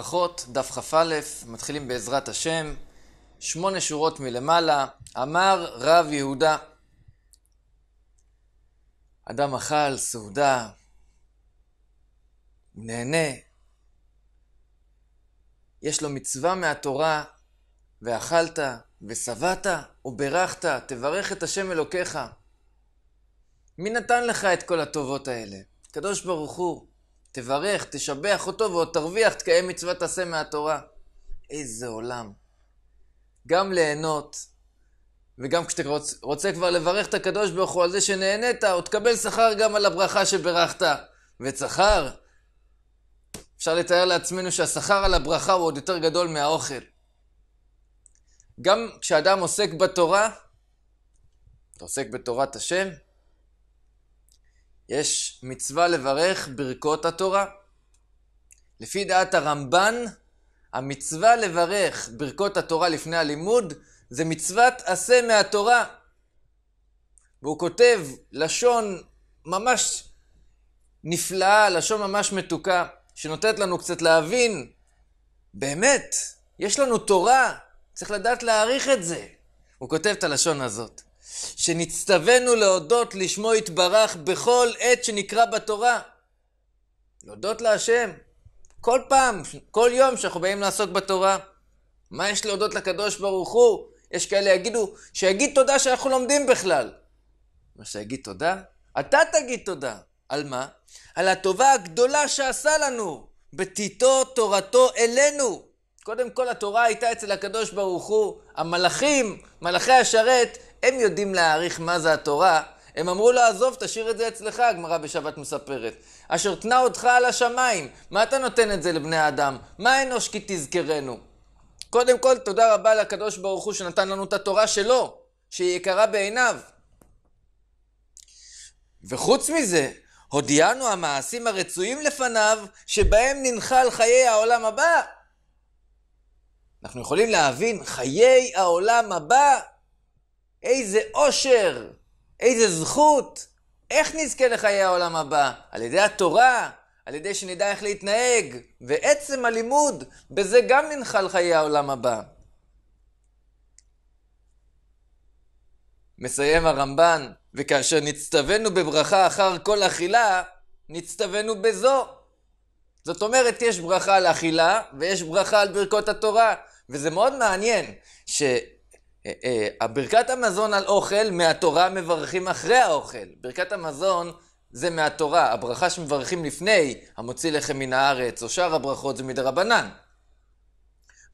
ברכות, דף כ"א, מתחילים בעזרת השם, שמונה שורות מלמעלה, אמר רב יהודה. אדם אכל סעודה, נהנה, יש לו מצווה מהתורה, ואכלת, ושבעת, וברכת, תברך את השם אלוקיך. מי נתן לך את כל הטובות האלה? הקדוש ברוך הוא. תברך, תשבח אותו ועוד תרוויח, תקיים מצוות עשה מהתורה. איזה עולם. גם ליהנות, וגם כשאתה רוצ, רוצה כבר לברך את הקדוש ברוך הוא על זה שנהנית, או תקבל שכר גם על הברכה שברכת. ואת שכר, אפשר לתאר לעצמנו שהשכר על הברכה הוא עוד יותר גדול מהאוכל. גם כשאדם עוסק בתורה, אתה עוסק בתורת השם, יש מצווה לברך ברכות התורה. לפי דעת הרמב"ן, המצווה לברך ברכות התורה לפני הלימוד זה מצוות עשה מהתורה. והוא כותב לשון ממש נפלאה, לשון ממש מתוקה, שנותנת לנו קצת להבין, באמת, יש לנו תורה, צריך לדעת להעריך את זה. הוא כותב את הלשון הזאת. שנצטווינו להודות לשמו יתברך בכל עת שנקרא בתורה. להודות להשם. כל פעם, כל יום שאנחנו באים לעסוק בתורה. מה יש להודות לקדוש ברוך הוא? יש כאלה יגידו, שיגיד תודה שאנחנו לומדים בכלל. מה שיגיד תודה? אתה תגיד תודה. על מה? על הטובה הגדולה שעשה לנו, בתיתו תורתו אלינו. קודם כל התורה הייתה אצל הקדוש ברוך הוא, המלאכים, מלאכי השרת, הם יודעים להעריך מה זה התורה, הם אמרו לו, עזוב, תשאיר את זה אצלך, הגמרא בשבת מספרת. אשר תנה אותך על השמיים, מה אתה נותן את זה לבני האדם? מה אנוש כי תזכרנו? קודם כל, תודה רבה לקדוש ברוך הוא שנתן לנו את התורה שלו, שהיא יקרה בעיניו. וחוץ מזה, הודיענו המעשים הרצויים לפניו, שבהם ננחל חיי העולם הבא. אנחנו יכולים להבין, חיי העולם הבא איזה אושר, איזה זכות. איך נזכה לחיי העולם הבא? על ידי התורה, על ידי שנדע איך להתנהג, ועצם הלימוד, בזה גם ננחל חיי העולם הבא. מסיים הרמב"ן, וכאשר נצטווינו בברכה אחר כל אכילה, נצטווינו בזו. זאת אומרת, יש ברכה על אכילה, ויש ברכה על ברכות התורה. וזה מאוד מעניין, ש... אה, אה, ברכת המזון על אוכל, מהתורה מברכים אחרי האוכל. ברכת המזון זה מהתורה, הברכה שמברכים לפני, המוציא לחם מן הארץ, או שאר הברכות זה מדרבנן.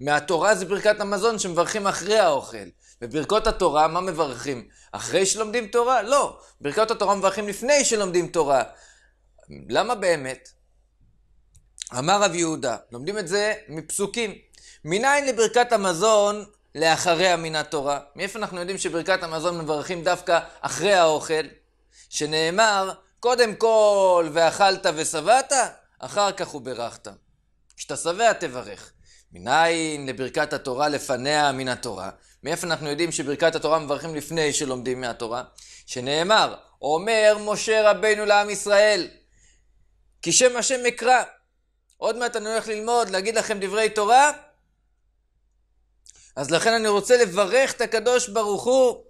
מהתורה זה ברכת המזון שמברכים אחרי האוכל. בברכות התורה, מה מברכים? אחרי שלומדים תורה? לא. ברכות התורה מברכים לפני שלומדים תורה. למה באמת? אמר רב יהודה, לומדים את זה מפסוקים. מניין לברכת המזון לאחריה מן התורה. מאיפה אנחנו יודעים שברכת המזון מברכים דווקא אחרי האוכל? שנאמר, קודם כל ואכלת ושבעת, אחר כך וברכת. כשאתה שבע תברך. מניין לברכת התורה לפניה מן התורה? מאיפה אנחנו יודעים שברכת התורה מברכים לפני שלומדים מהתורה? שנאמר, אומר משה רבנו לעם ישראל, כי שם השם אקרא. עוד מעט אני הולך ללמוד, להגיד לכם דברי תורה, אז לכן אני רוצה לברך את הקדוש ברוך הוא.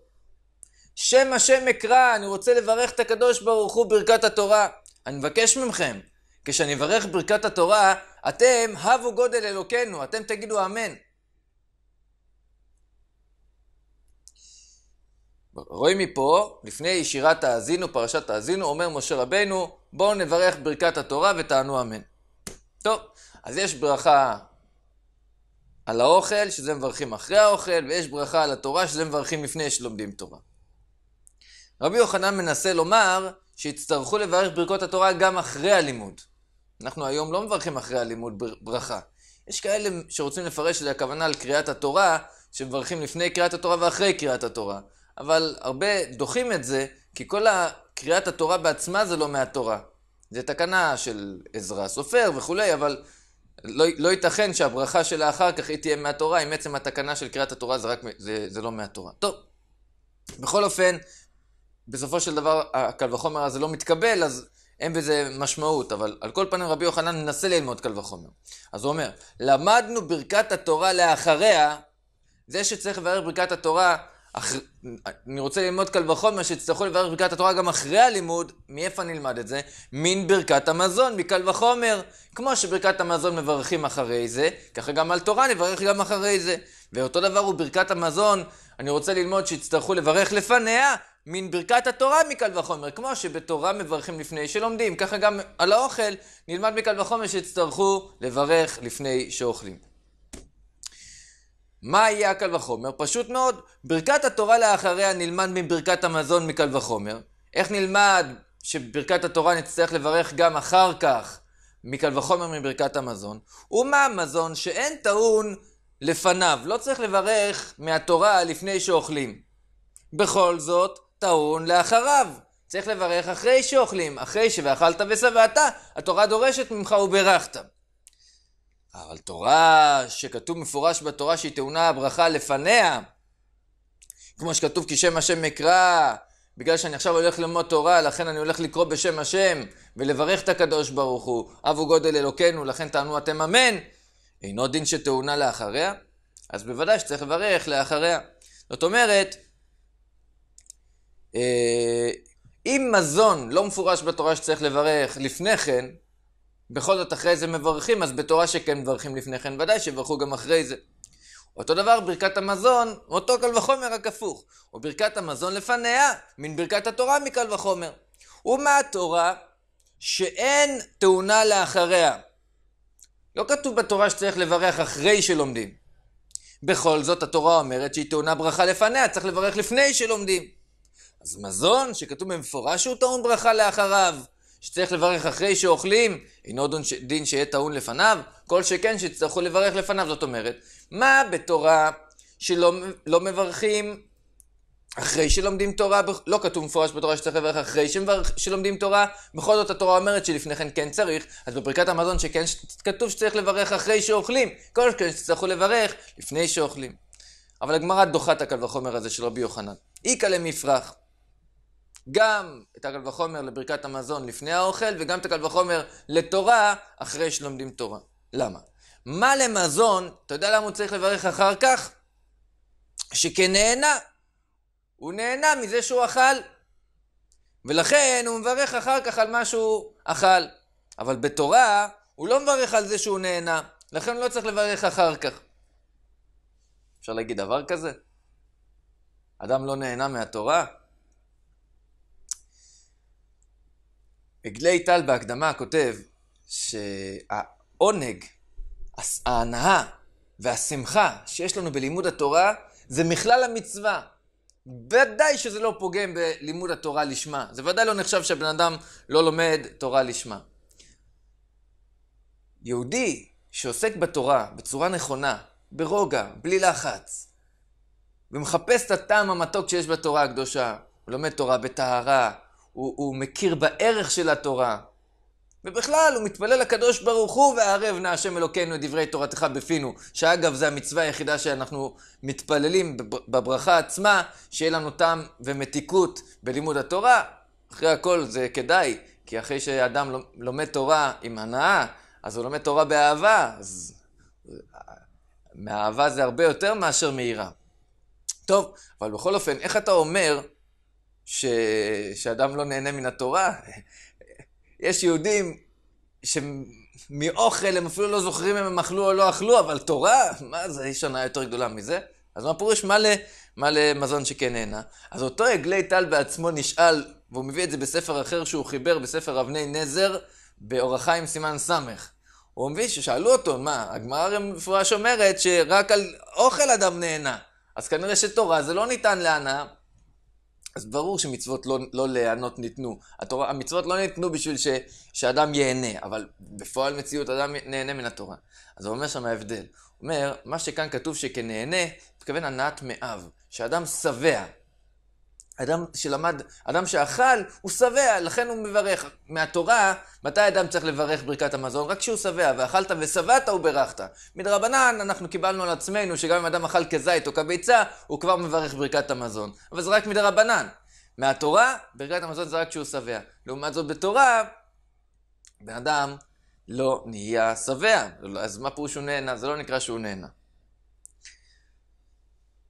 שם השם אקרא, אני רוצה לברך את הקדוש ברוך הוא ברכת התורה. אני מבקש מכם, כשאני אברך ברכת התורה, אתם הבו גודל אלוקינו, אתם תגידו אמן. רואים מפה, לפני שירת האזינו, פרשת האזינו, אומר משה רבנו, בואו נברך ברכת התורה ותענו אמן. טוב, אז יש ברכה על האוכל, שזה מברכים אחרי האוכל, ויש ברכה על התורה, שזה מברכים לפני שלומדים תורה. רבי יוחנן מנסה לומר שיצטרכו לברך ברכות התורה גם אחרי הלימוד. אנחנו היום לא מברכים אחרי הלימוד ברכה. יש כאלה שרוצים לפרש את הכוונה על קריאת התורה, שמברכים לפני קריאת התורה ואחרי קריאת התורה. אבל הרבה דוחים את זה, כי כל קריאת התורה בעצמה זה לא מהתורה. זה תקנה של עזרא סופר וכולי, אבל לא, לא ייתכן שהברכה שלה אחר כך היא תהיה מהתורה, אם עצם התקנה של קריאת התורה זה, רק, זה, זה לא מהתורה. טוב, בכל אופן, בסופו של דבר הקל וחומר הזה לא מתקבל, אז אין בזה משמעות, אבל על כל פנים רבי יוחנן מנסה ללמוד קל וחומר. אז הוא אומר, למדנו ברכת התורה לאחריה, זה שצריך לברך ברכת התורה אח... אני רוצה ללמוד קל וחומר שיצטרכו לברך ברכת התורה גם אחרי הלימוד, מאיפה נלמד את זה? מן ברכת המזון, מקל וחומר. כמו שברכת המזון מברכים אחרי זה, ככה גם על תורה נברך גם אחרי זה. ואותו דבר הוא ברכת המזון, אני רוצה ללמוד שיצטרכו לברך לפניה, מן ברכת התורה מקל וחומר. כמו שבתורה מברכים לפני שלומדים, ככה גם על האוכל נלמד מקל וחומר שיצטרכו לברך לפני שאוכלים. מה יהיה הקל וחומר? פשוט מאוד. ברכת התורה לאחריה נלמד מברכת המזון מקל וחומר. איך נלמד שברכת התורה נצטרך לברך גם אחר כך מקל וחומר מברכת המזון? ומה המזון שאין טעון לפניו, לא צריך לברך מהתורה לפני שאוכלים. בכל זאת, טעון לאחריו. צריך לברך אחרי שאוכלים, אחרי ש"ואכלת ושבעת", התורה דורשת ממך וברכת. אבל תורה שכתוב מפורש בתורה שהיא טעונה הברכה לפניה, כמו שכתוב כי שם השם אקרא, בגלל שאני עכשיו הולך ללמוד תורה, לכן אני הולך לקרוא בשם השם ולברך את הקדוש ברוך הוא, אבו גודל אלוקינו, לכן תענו אתם אמן, אינו דין שטעונה לאחריה? אז בוודאי שצריך לברך לאחריה. זאת אומרת, אה, אם מזון לא מפורש בתורה שצריך לברך לפני כן, בכל זאת אחרי זה מברכים, אז בתורה שכן מברכים לפני כן, ודאי שיברכו גם אחרי זה. אותו דבר ברכת המזון, אותו קל וחומר רק הפוך. או ברכת המזון לפניה, מן ברכת התורה מקל וחומר. ומה התורה שאין תאונה לאחריה? לא כתוב בתורה שצריך לברך אחרי שלומדים. בכל זאת התורה אומרת שהיא טעונה ברכה לפניה, צריך לברך לפני שלומדים. אז מזון שכתוב במפורש שהוא טעון ברכה לאחריו, שצריך לברך אחרי שאוכלים, אינו דין, שיהיה טעון לפניו, כל שכן שיצטרכו לברך לפניו. זאת אומרת, מה בתורה שלא לא מברכים אחרי שלומדים תורה, לא כתוב מפורש בתורה שצריך לברך אחרי שמברך, שלומדים תורה, בכל זאת התורה אומרת שלפני כן כן צריך, אז בפריקת המזון שכן כתוב שצריך לברך אחרי שאוכלים, כל שכן שיצטרכו לברך לפני שאוכלים. אבל הגמרא דוחה את הקל וחומר הזה של רבי יוחנן. איכא למפרח. גם את הקל וחומר לברכת המזון לפני האוכל, וגם את הקל וחומר לתורה אחרי שלומדים תורה. למה? מה למזון, אתה יודע למה הוא צריך לברך אחר כך? שכן נהנה. הוא נהנה מזה שהוא אכל. ולכן הוא מברך אחר כך על מה שהוא אכל. אבל בתורה הוא לא מברך על זה שהוא נהנה, לכן הוא לא צריך לברך אחר כך. אפשר להגיד דבר כזה? אדם לא נהנה מהתורה? עגלי טל בהקדמה כותב שהעונג, ההנאה והשמחה שיש לנו בלימוד התורה זה מכלל המצווה. ודאי שזה לא פוגם בלימוד התורה לשמה. זה ודאי לא נחשב שהבן אדם לא לומד תורה לשמה. יהודי שעוסק בתורה בצורה נכונה, ברוגע, בלי לחץ, ומחפש את הטעם המתוק שיש בתורה הקדושה, הוא לומד תורה בטהרה, הוא, הוא מכיר בערך של התורה. ובכלל, הוא מתפלל לקדוש ברוך הוא, וערב נא השם אלוקינו את דברי תורתך בפינו. שאגב, זו המצווה היחידה שאנחנו מתפללים בברכה עצמה, שיהיה לנו טעם ומתיקות בלימוד התורה. אחרי הכל זה כדאי, כי אחרי שאדם לומד תורה עם הנאה, אז הוא לומד תורה באהבה. אז אה, מאהבה זה הרבה יותר מאשר מהירה. טוב, אבל בכל אופן, איך אתה אומר ש... שאדם לא נהנה מן התורה. יש יהודים שמאוכל הם אפילו לא זוכרים אם הם אכלו או לא אכלו, אבל תורה, מה זה, יש שנה יותר גדולה מזה? אז מה פירוש? מה, ל... מה למזון שכן נהנה? אז אותו עגלי טל בעצמו נשאל, והוא מביא את זה בספר אחר שהוא חיבר, בספר אבני נזר, באורחה עם סימן ס'. הוא מביא ששאלו אותו, מה, הגמרא מפורש אומרת שרק על אוכל אדם נהנה. אז כנראה שתורה זה לא ניתן להנאה. אז ברור שמצוות לא, לא להיענות ניתנו. התורה, המצוות לא ניתנו בשביל ש, שאדם ייהנה, אבל בפועל מציאות אדם נהנה מן התורה. אז הוא אומר שם ההבדל. הוא אומר, מה שכאן כתוב שכנהנה, מתכוון הנעת מאב, שאדם שבע. אדם שלמד, אדם שאכל, הוא שבע, לכן הוא מברך. מהתורה, מתי אדם צריך לברך ברכת המזון? רק כשהוא שבע, ואכלת ושבעת וברכת. מדרבנן, אנחנו קיבלנו על עצמנו שגם אם אדם אכל כזית או כביצה, הוא כבר מברך ברכת המזון. אבל זה רק מדרבנן. מהתורה, ברכת המזון זה רק כשהוא שבע. לעומת זאת בתורה, בן אדם לא נהיה שבע. אז מה פירוש שהוא נהנה? זה לא נקרא שהוא נהנה.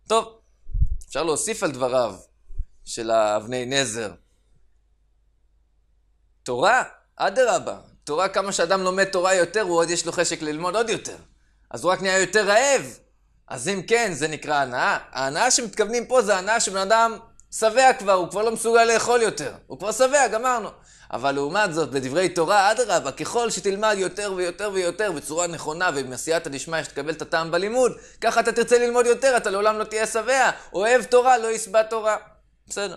טוב, אפשר להוסיף על דבריו. של האבני נזר. תורה, אדרבה. תורה, כמה שאדם לומד תורה יותר, הוא עוד יש לו חשק ללמוד עוד יותר. אז הוא רק נהיה יותר רעב. אז אם כן, זה נקרא הנאה. ההנאה שמתכוונים פה זה הנאה שבן אדם שבע כבר, הוא כבר לא מסוגל לאכול יותר. הוא כבר שבע, גמרנו. אבל לעומת זאת, בדברי תורה, אדרבה, ככל שתלמד יותר ויותר ויותר בצורה נכונה ועם עשייתא דשמיא שתקבל את הטעם בלימוד, ככה אתה תרצה ללמוד יותר, אתה לעולם לא תהיה שבע. אוהב תורה, לא ישבע תורה. בסדר.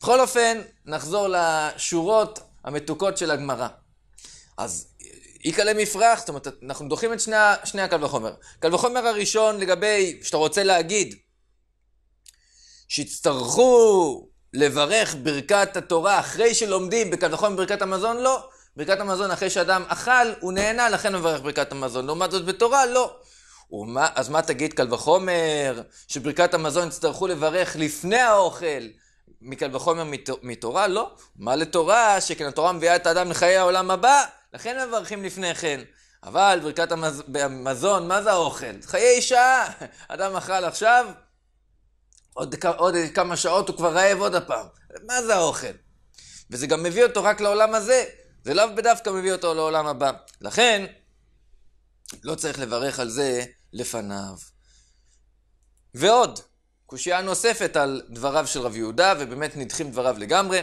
בכל אופן, נחזור לשורות המתוקות של הגמרא. אז איקלה מפרח, זאת אומרת, אנחנו דוחים את שני, שני הקל וחומר. קל וחומר הראשון לגבי, שאתה רוצה להגיד, שיצטרכו לברך ברכת התורה אחרי שלומדים, בקל וחומר ברכת המזון, לא. ברכת המזון אחרי שאדם אכל, הוא נהנה, לכן הוא מברך ברכת המזון. לעומת זאת בתורה, לא. ומה, אז מה תגיד קל וחומר, שברכת המזון יצטרכו לברך לפני האוכל, מקל וחומר מתורה? לא. מה לתורה, שכן התורה מביאה את האדם לחיי העולם הבא, לכן מברכים לפני כן. אבל ברכת המז... המזון, מה זה האוכל? חיי אישה. אדם אכל עכשיו, עוד, עוד כמה שעות הוא כבר רעב עוד הפעם. מה זה האוכל? וזה גם מביא אותו רק לעולם הזה. זה לאו בדווקא מביא אותו לעולם הבא. לכן, לא צריך לברך על זה לפניו. ועוד, קושייה נוספת על דבריו של רב יהודה, ובאמת נדחים דבריו לגמרי,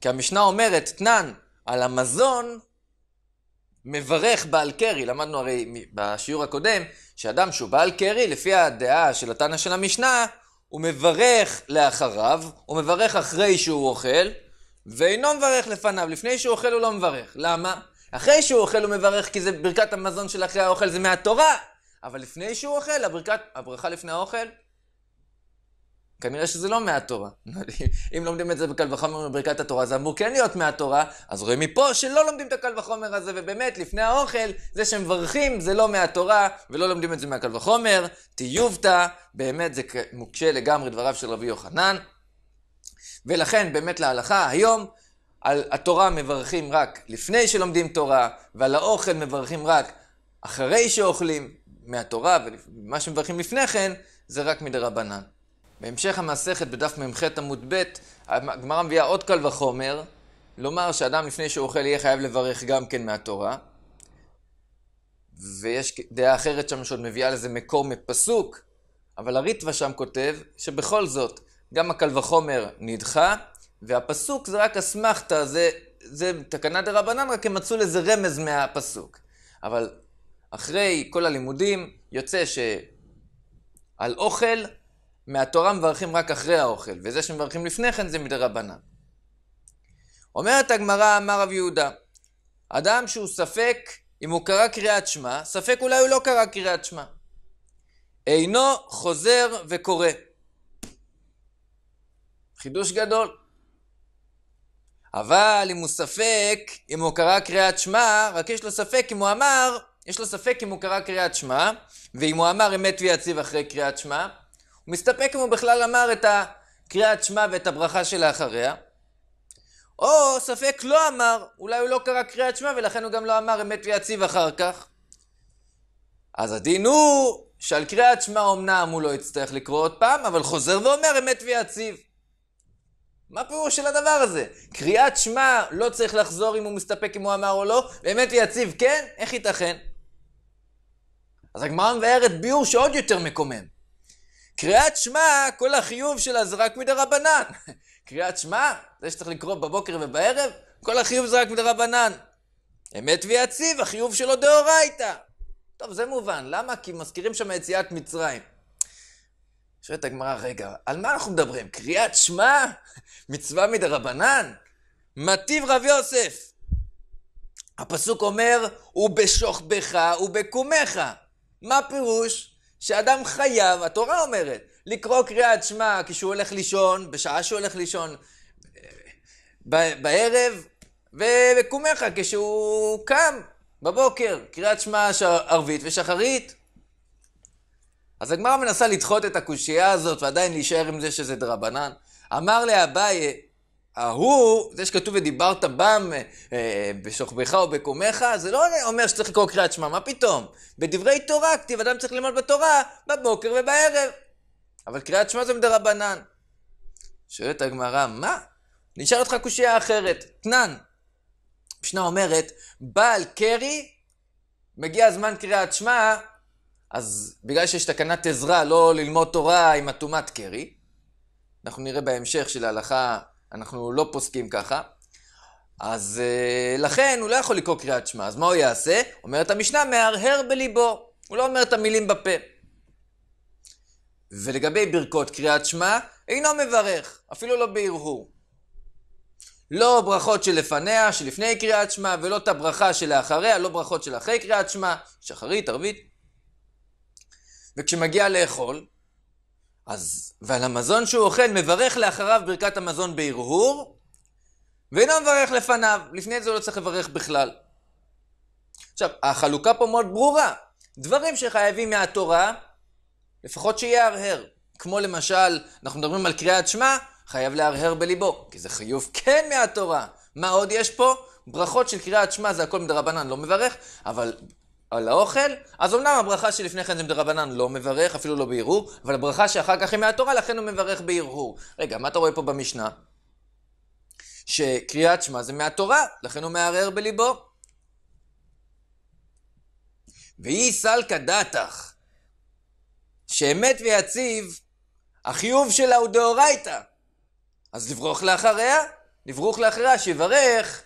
כי המשנה אומרת, תנן, על המזון מברך בעל קרי, למדנו הרי בשיעור הקודם, שאדם שהוא בעל קרי, לפי הדעה של התנא של המשנה, הוא מברך לאחריו, הוא מברך אחרי שהוא אוכל, ואינו מברך לפניו, לפני שהוא אוכל הוא לא מברך. למה? אחרי שהוא אוכל הוא מברך, כי זה ברכת המזון של אחרי האוכל, זה מהתורה. אבל לפני שהוא אוכל, הברכת, הברכה לפני האוכל, כנראה שזה לא מהתורה. אם לומדים את זה בקל וחומר מברכת התורה, זה אמור כן להיות מהתורה, אז רואים מפה שלא לומדים את הקל וחומר הזה, ובאמת, לפני האוכל, זה שמברכים זה לא מהתורה, ולא לומדים את זה מהקל וחומר. טיובתא, באמת זה מוקשה לגמרי דבריו של רבי יוחנן. ולכן, באמת להלכה, היום, על התורה מברכים רק לפני שלומדים תורה, ועל האוכל מברכים רק אחרי שאוכלים מהתורה, ומה שמברכים לפני כן זה רק מדרבנן. בהמשך המסכת בדף מ"ח עמוד ב', הגמרא מביאה עוד קל וחומר, לומר שאדם לפני שהוא אוכל יהיה חייב לברך גם כן מהתורה. ויש דעה אחרת שם שעוד מביאה לזה מקור מפסוק, אבל הריטווה שם כותב שבכל זאת, גם הקל וחומר נדחה, והפסוק זה רק אסמכתא, זה, זה תקנה דה רבנן, רק הם מצאו לזה רמז מהפסוק. אבל אחרי כל הלימודים יוצא שעל אוכל, מהתורה מברכים רק אחרי האוכל, וזה שמברכים לפני כן זה מדה רבנן. אומרת הגמרא, אמר רב יהודה, אדם שהוא ספק אם הוא קרא קריאת שמע, ספק אולי הוא לא קרא קריאת שמע. אינו חוזר וקורא. חידוש גדול. אבל אם הוא ספק, אם הוא קרא קריאת שמע, רק יש לו ספק אם הוא אמר, יש לו ספק אם הוא קרא קריאת שמע, ואם הוא אמר אמת ויציב אחרי קריאת שמע, הוא מסתפק אם הוא בכלל אמר את הקריאת שמע ואת הברכה שלאחריה, או ספק לא אמר, אולי הוא לא קרא קריאת שמע ולכן הוא גם לא אמר אמת ויציב אחר כך. אז הדין הוא שעל קריאת שמע אמנם הוא לא יצטרך לקרוא עוד פעם, אבל חוזר ואומר אמת ויציב. מה פירוש של הדבר הזה? קריאת שמע לא צריך לחזור אם הוא מסתפק אם הוא אמר או לא? באמת יציב כן? איך ייתכן? אז הגמרא מבארת ביאור שעוד יותר מקומם. קריאת שמע, כל החיוב שלה זה רק מדרבנן. קריאת שמע, זה שצריך לקרוא בבוקר ובערב, כל החיוב זה רק מדרבנן. אמת ויציב, החיוב שלו דאורייתא. טוב, זה מובן. למה? כי מזכירים שם יציאת מצרים. שואלת הגמרא, רגע, על מה אנחנו מדברים? קריאת שמע? מצווה מדרבנן? מטיב רב יוסף. הפסוק אומר, ובשוכבך ובקומך. מה פירוש? שאדם חייב, התורה אומרת, לקרוא קריאת שמע כשהוא הולך לישון, בשעה שהוא הולך לישון, בערב, ובקומך כשהוא קם בבוקר, קריאת שמע ערבית ושחרית. אז הגמרא מנסה לדחות את הקושייה הזאת ועדיין להישאר עם זה שזה דרבנן. אמר לאביי, ההוא, זה שכתוב ודיברת בם אה, בשוכבך או בקומך, זה לא אומר שצריך לקרוא קריאת שמע, מה פתאום? בדברי תורה, כתיב אדם צריך ללמוד בתורה בבוקר ובערב. אבל קריאת שמע זה מדרבנן. שואלת הגמרא, מה? נשאל אותך קושייה אחרת, תנן. המשנה אומרת, בעל קרי, מגיע הזמן קריאת שמע, אז בגלל שיש תקנת עזרה לא ללמוד תורה עם אטומת קרי, אנחנו נראה בהמשך שלהלכה אנחנו לא פוסקים ככה, אז אה, לכן הוא לא יכול לקרוא קריאת שמע, אז מה הוא יעשה? אומרת המשנה, מהרהר בליבו, הוא לא אומר את המילים בפה. ולגבי ברכות קריאת שמע, אינו מברך, אפילו לא בהרהור. לא ברכות שלפניה, שלפני קריאת שמע, ולא את הברכה שלאחריה, לא ברכות של אחרי קריאת שמע, שחרית, ערבית. וכשמגיע לאכול, אז, ועל המזון שהוא אוכל, מברך לאחריו ברכת המזון בהרהור, ואינו מברך לפניו, לפני זה הוא לא צריך לברך בכלל. עכשיו, החלוקה פה מאוד ברורה. דברים שחייבים מהתורה, לפחות שיהרהר. כמו למשל, אנחנו מדברים על קריאת שמע, חייב להרהר בליבו, כי זה חיוב כן מהתורה. מה עוד יש פה? ברכות של קריאת שמע זה הכל מדרבנן, לא מברך, אבל על האוכל, אז אומנם הברכה שלפני כן זה מדרבנן לא מברך, אפילו לא בהרהור, אבל הברכה שאחר כך היא מהתורה, לכן הוא מברך בהרהור. רגע, מה אתה רואה פה במשנה? שקריאת שמע זה מהתורה, לכן הוא מערער בליבו. ויהי סלקא דתך, שאמת ויציב, החיוב שלה הוא דאורייתא. אז לברוך לאחריה, לברוך לאחריה, שיברך,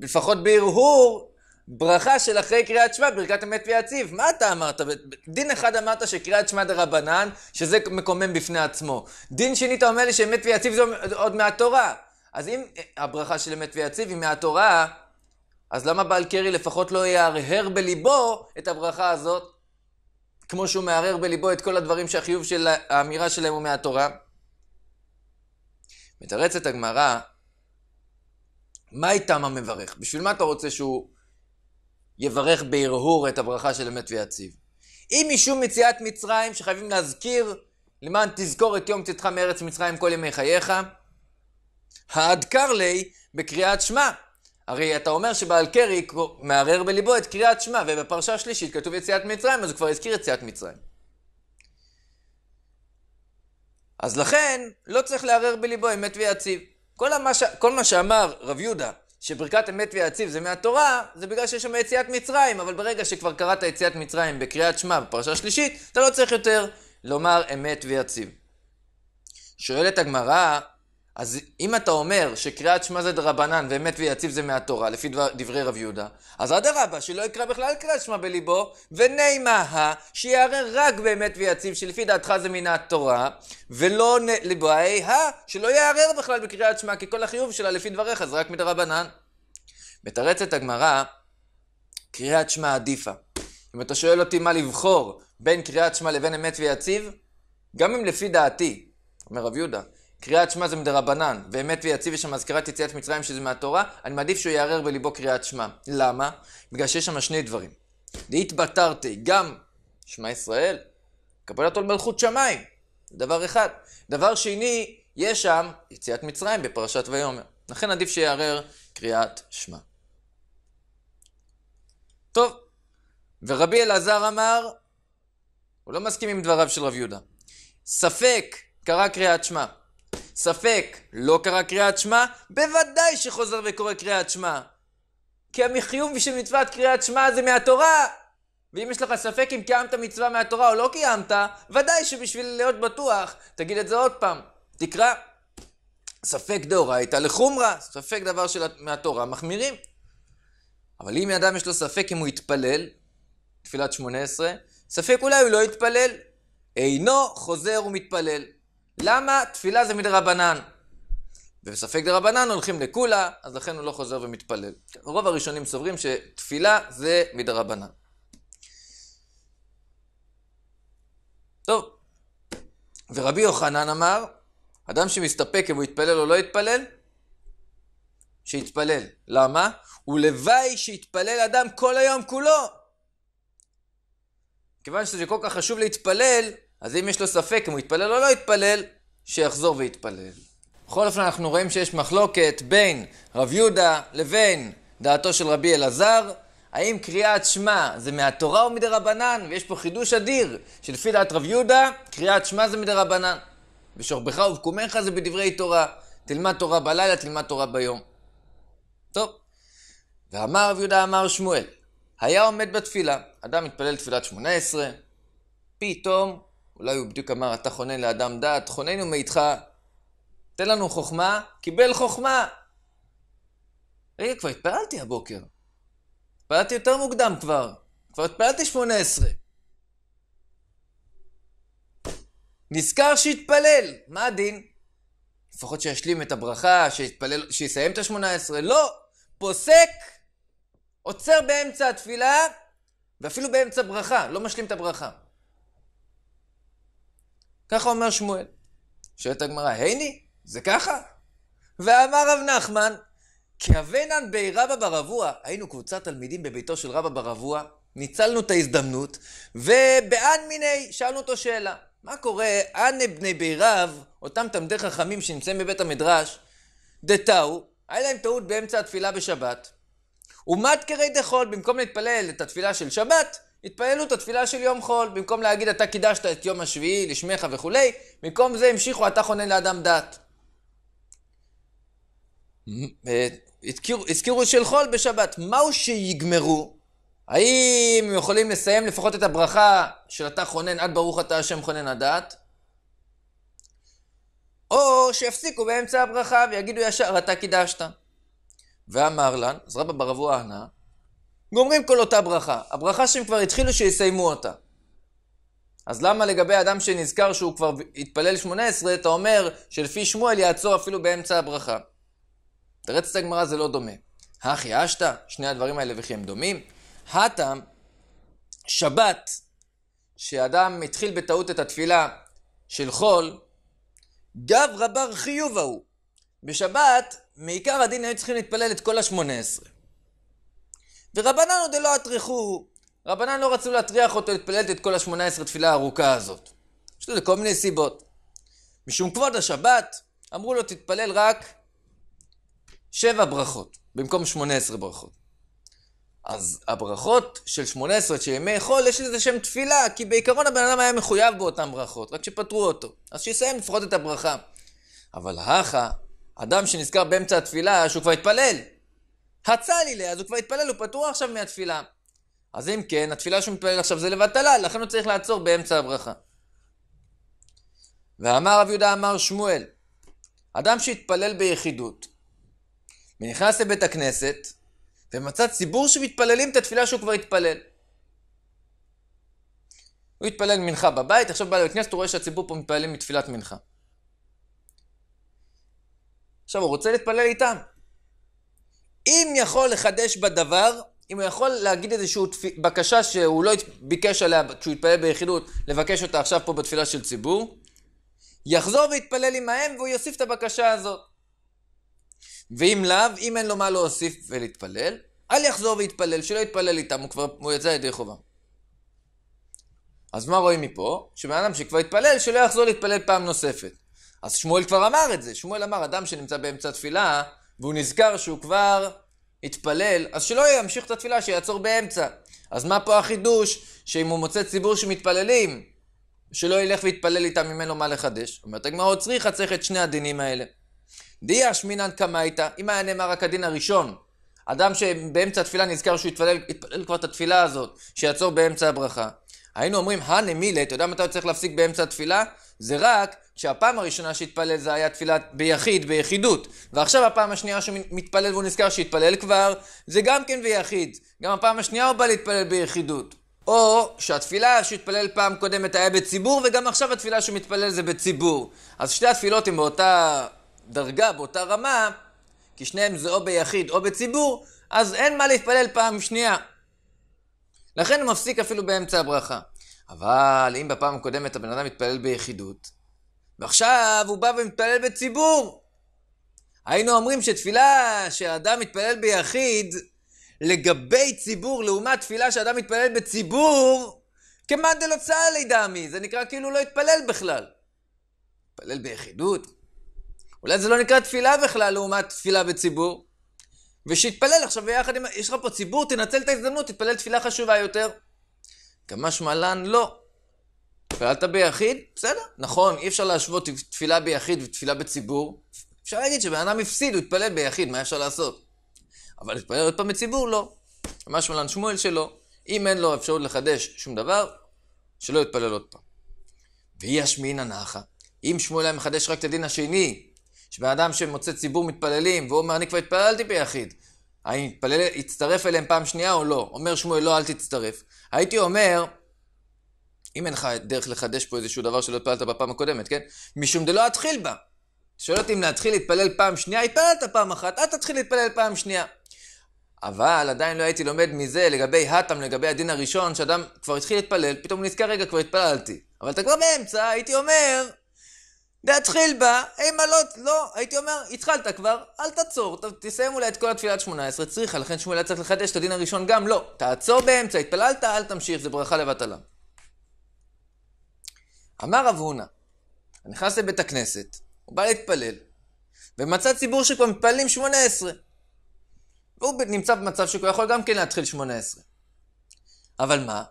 לפחות בהרהור, ברכה של אחרי קריאת שמע, ברכת אמת ויציב. מה אתה אמרת? דין אחד אמרת שקריאת שמע דרבנן, שזה מקומם בפני עצמו. דין שני אתה אומר לי שאמת ויציב זה עוד מהתורה. אז אם הברכה של אמת ויציב היא מהתורה, אז למה בעל קרי לפחות לא יהרהר בליבו את הברכה הזאת, כמו שהוא מהרהר בליבו את כל הדברים שהחיוב של האמירה שלהם הוא מהתורה? מתרצת הגמרא, מה איתם המברך? בשביל מה אתה רוצה שהוא יברך בהרהור את הברכה של אמת ויציב. אם משום מציאת מצרים, שחייבים להזכיר, למען תזכור את יום צאתך מארץ מצרים כל ימי חייך, העד קרלי בקריאת שמע. הרי אתה אומר שבעל קרי מערער בליבו את קריאת שמע, ובפרשה השלישית כתוב יציאת מצרים, אז הוא כבר הזכיר יציאת מצרים. אז לכן, לא צריך לערער בליבו אמת ויציב. כל, המש... כל מה שאמר רב יהודה שברכת אמת ויציב זה מהתורה, זה בגלל שיש שם יציאת מצרים, אבל ברגע שכבר קראת יציאת מצרים בקריאת שמע בפרשה שלישית, אתה לא צריך יותר לומר אמת ויציב. שואלת הגמרא, אז אם אתה אומר שקריאת שמע זה דרבנן ומת ויציב זה מהתורה, לפי דבר, דברי רב יהודה, אז אדרבה, שלא יקרא בכלל קריאת שמע בליבו, ונימה שיערער רק באמת ויציב, שלפי דעתך זה מן התורה, ולא ליבאי ה, שלא יערער בכלל בקריאת שמע, כי כל החיוב שלה לפי דבריך זה רק מדרבנן. מתרצת הגמרא, קריאת שמע עדיפה. אם אתה שואל אותי מה לבחור בין קריאת שמע לבין אמת ויציב, גם אם לפי דעתי, אומר רב יהודה, קריאת שמע זה מדרבנן, ואמת ויציב יש שם אזכרת יציאת מצרים שזה מהתורה, אני מעדיף שהוא יערער בליבו קריאת שמע. למה? בגלל שיש שם שני דברים. דהתבטרתי, גם שמע ישראל, קבלת עול מלכות שמיים, דבר אחד. דבר שני, יש שם יציאת מצרים בפרשת ויאמר. לכן עדיף שיערער קריאת שמע. טוב, ורבי אלעזר אמר, הוא לא מסכים עם דבריו של רב יהודה. ספק קרא קריאת שמע. ספק, לא קרא קריאת שמע? בוודאי שחוזר וקורא קריאת שמע. כי המחיוב של מצוות קריאת שמע זה מהתורה. ואם יש לך ספק אם קיימת מצווה מהתורה או לא קיימת, ודאי שבשביל להיות בטוח, תגיד את זה עוד פעם. תקרא. ספק דאורייתא לחומרא, ספק דבר של, מהתורה, מחמירים. אבל אם אדם יש לו ספק אם הוא יתפלל, תפילת שמונה עשרה, ספק אולי הוא לא יתפלל, אינו חוזר ומתפלל. למה תפילה זה מדרבנן? ובספק דרבנן הולכים לקולה, אז לכן הוא לא חוזר ומתפלל. רוב הראשונים סוברים שתפילה זה מדרבנן. טוב, ורבי יוחנן אמר, אדם שמסתפק אם הוא יתפלל או לא יתפלל, שיתפלל. למה? ולוואי שיתפלל אדם כל היום כולו. כיוון שזה כל כך חשוב להתפלל, אז אם יש לו ספק אם הוא יתפלל או לא יתפלל, שיחזור ויתפלל. בכל אופן אנחנו רואים שיש מחלוקת בין רב יהודה לבין דעתו של רבי אלעזר, האם קריאת שמע זה מהתורה או מדרבנן? ויש פה חידוש אדיר, שלפי דעת רב יהודה, קריאת שמע זה מדרבנן. ושוכבך ובקומך זה בדברי תורה. תלמד תורה בלילה, תלמד תורה ביום. טוב. ואמר רב יהודה, אמר שמואל, היה עומד בתפילה, אדם מתפלל תפילת שמונה עשרה, פתאום אולי הוא בדיוק אמר, אתה חונן לאדם דעת, חוננו מאיתך, תן לנו חוכמה, קיבל חוכמה. רגע, כבר התפעלתי הבוקר. התפעלתי יותר מוקדם כבר. כבר התפעלתי שמונה עשרה. נזכר שהתפלל, מה הדין? לפחות שישלים את הברכה, שיתפלל, שיסיים את השמונה עשרה. לא! פוסק, עוצר באמצע התפילה, ואפילו באמצע ברכה, לא משלים את הברכה. ככה אומר שמואל. שואלת הגמרא, הייני, זה ככה? ואמר רב נחמן, כי אבינן בי רבא ברבוע, היינו קבוצת תלמידים בביתו של רבא ברבוע, ניצלנו את ההזדמנות, ובאן מיני שאלנו אותו שאלה. מה קורה, אנה בני בי רב, אותם תלמידי חכמים שנמצאים בבית המדרש, דתאו, היה להם טעות באמצע התפילה בשבת. ומד כרי דחול, במקום להתפלל את התפילה של שבת, התפללו את התפילה של יום חול, במקום להגיד אתה קידשת את יום השביעי לשמך וכולי, במקום זה המשיכו אתה חונן לאדם דת. אה, הזכירו, של חול בשבת, מהו שיגמרו? האם הם יכולים לסיים לפחות את הברכה של אתה חונן, עד ברוך אתה השם חונן הדת? או שיפסיקו באמצע הברכה ויגידו ישר, אתה קידשת. ואמר לן, אז רבא ברבו ענה, גומרים כל אותה ברכה. הברכה שהם כבר התחילו שיסיימו אותה. אז למה לגבי אדם שנזכר שהוא כבר התפלל 18, אתה אומר שלפי שמואל יעצור אפילו באמצע הברכה? תרץ את הגמרא, זה לא דומה. הכי אשתא, שני הדברים האלה וכי הם דומים. הטעם, שבת, שאדם התחיל בטעות את התפילה של חול, גב רבר חיובה הוא. בשבת, מעיקר הדין היו צריכים להתפלל את כל השמונה עשרה. ורבנן עוד לא אטריחוהו. רבנן לא רצו להטריח אותו להתפלל את כל השמונה עשרה תפילה הארוכה הזאת. יש לזה כל מיני סיבות. משום כבוד השבת, אמרו לו תתפלל רק שבע ברכות, במקום שמונה עשרה ברכות. אז הברכות של שמונה עשרה, של ימי חול, יש לזה שם תפילה, כי בעיקרון הבן אדם היה מחויב באותן ברכות, רק שפטרו אותו. אז שיסיים לפחות את הברכה. אבל הכה, אדם שנזכר באמצע התפילה, שהוא כבר התפלל. הצל לי אז הוא כבר התפלל, הוא פטור עכשיו מהתפילה. אז אם כן, התפילה שהוא מתפלל עכשיו זה לבטלה, לכן הוא צריך לעצור באמצע הברכה. ואמר רב יהודה אמר שמואל, אדם שהתפלל ביחידות, ונכנס לבית הכנסת, ומצא ציבור שמתפללים את התפילה שהוא כבר התפלל. הוא התפלל מנחה בבית, עכשיו בא לבית כנסת, הוא רואה שהציבור פה מתפללים מתפילת מנחה. עכשיו הוא רוצה להתפלל איתם. אם יכול לחדש בדבר, אם הוא יכול להגיד איזושהי תפ... בקשה שהוא לא ביקש עליה כשהוא התפלל ביחידות, לבקש אותה עכשיו פה בתפילה של ציבור, יחזור ויתפלל עמהם והוא יוסיף את הבקשה הזאת. ואם לאו, אם אין לו מה להוסיף ולהתפלל, אל יחזור ויתפלל, שלא יתפלל איתם, הוא כבר, הוא יצא ידי חובה. אז מה רואים מפה? שבן אדם שכבר התפלל, שלא יחזור להתפלל פעם נוספת. אז שמואל כבר אמר את זה, שמואל אמר, אדם שנמצא באמצע תפילה, והוא נזכר שהוא כבר התפלל, אז שלא ימשיך את התפילה, שיעצור באמצע. אז מה פה החידוש? שאם הוא מוצא ציבור שמתפללים, שלא ילך ויתפלל איתם אם אין לו מה לחדש. אומרת הגמרא, עוד צריך, צריך את שני הדינים האלה. דיה שמינן קמייתא, אם היה נאמר רק הדין הראשון, אדם שבאמצע התפילה נזכר שהוא התפלל, התפלל כבר את התפילה הזאת, שיעצור באמצע הברכה. היינו אומרים, הנמילה, אתה יודע מתי הוא צריך להפסיק באמצע התפילה? זה רק שהפעם הראשונה שהתפלל זה היה תפילת ביחיד, ביחידות. ועכשיו הפעם השנייה שהוא מתפלל והוא נזכר שהתפלל כבר, זה גם כן ביחיד. גם הפעם השנייה הוא בא להתפלל ביחידות. או שהתפילה שהתפלל פעם קודמת היה בציבור, וגם עכשיו התפילה שמתפלל זה בציבור. אז שתי התפילות הן באותה דרגה, באותה רמה, כי שניהם זה או ביחיד או בציבור, אז אין מה להתפלל פעם שנייה. לכן הוא מפסיק אפילו באמצע הברכה. אבל אם בפעם הקודמת הבן אדם התפלל ביחידות, ועכשיו הוא בא ומתפלל בציבור. היינו אומרים שתפילה שאדם מתפלל ביחיד, לגבי ציבור, לעומת תפילה שאדם מתפלל בציבור, כמאן דלוצאה לידעמי, זה נקרא כאילו לא התפלל בכלל. התפלל ביחידות. אולי זה לא נקרא תפילה בכלל לעומת תפילה בציבור. ושיתפלל עכשיו ביחד עם... יש לך פה ציבור, תנצל את ההזדמנות, תתפלל תפילה חשובה יותר. כמשמע לן לא. התפללת ביחיד, בסדר. נכון, אי אפשר להשוות תפילה ביחיד ותפילה בציבור. אפשר להגיד שבן אדם הפסיד, הוא התפלל ביחיד, מה אפשר לעשות? אבל להתפלל עוד פעם בציבור, לא. משמע לן שמואל שלו, אם אין לו אפשרות לחדש שום דבר, שלא יתפלל עוד פעם. והיא השמיעינא נחה. אם שמואל היה מחדש רק את הדין השני, שבן אדם שמוצא ציבור מתפללים, והוא אומר, אני כבר התפללתי ביחיד, האם מתפלל יצטרף אליהם פעם שנייה או לא? אומר שמואל, לא, אל תצטרף. הייתי אומר, אם אין לך דרך לחדש פה איזשהו דבר שלא התפללת בפעם הקודמת, כן? משום דלא אתחיל בה. שואל אותי אם להתחיל להתפלל פעם שנייה, התפללת פעם אחת, אל תתחיל להתפלל פעם שנייה. אבל עדיין לא הייתי לומד מזה לגבי האטם, לגבי הדין הראשון, שאדם כבר התחיל להתפלל, פתאום נזכר רגע, כבר התפללתי. אבל אתה כבר באמצע, הייתי אומר, להתחיל בה, היי מעלות, לא, הייתי אומר, התחלת כבר, אל תעצור, תסיים אולי את כל התפילת שמונה עשרה, צריכה, לכן שמואל היה צריך לחדש את הדין הראשון גם, לא, תעצור באמצע, התפללת, אל תמשיך, זה ברכה לבטלה. אמר רב הונא, נכנס לבית הכנסת, הוא בא להתפלל, ומצא ציבור שכבר מתפללים שמונה עשרה. והוא נמצא במצב שהוא יכול גם כן להתחיל שמונה עשרה. אבל מה?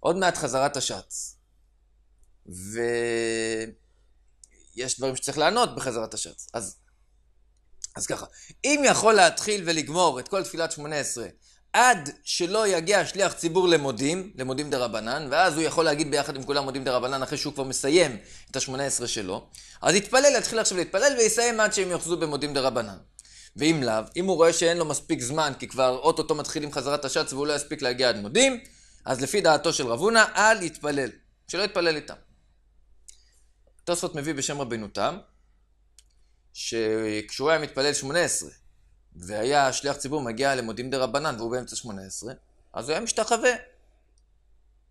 עוד מעט חזרת השץ. ו... יש דברים שצריך לענות בחזרת השרץ. אז, אז ככה, אם יכול להתחיל ולגמור את כל תפילת שמונה עשרה עד שלא יגיע שליח ציבור למודים, למודים דה רבנן, ואז הוא יכול להגיד ביחד עם כולם מודים דה רבנן אחרי שהוא כבר מסיים את השמונה עשרה שלו, אז יתפלל, יתחיל עכשיו להתפלל ויסיים עד שהם יאחזו במודים דה רבנן. ואם לאו, אם הוא רואה שאין לו מספיק זמן, כי כבר אוטוטו מתחילים חזרת השץ והוא לא יספיק להגיע עד מודים, אז לפי דעתו של רב הונא, אל יתפלל. שלא יתפלל איתם. תוספות מביא בשם רבנו תם, שכשהוא היה מתפלל 18, והיה שליח ציבור מגיע למודים דה רבנן והוא באמצע 18, אז הוא היה משתחווה.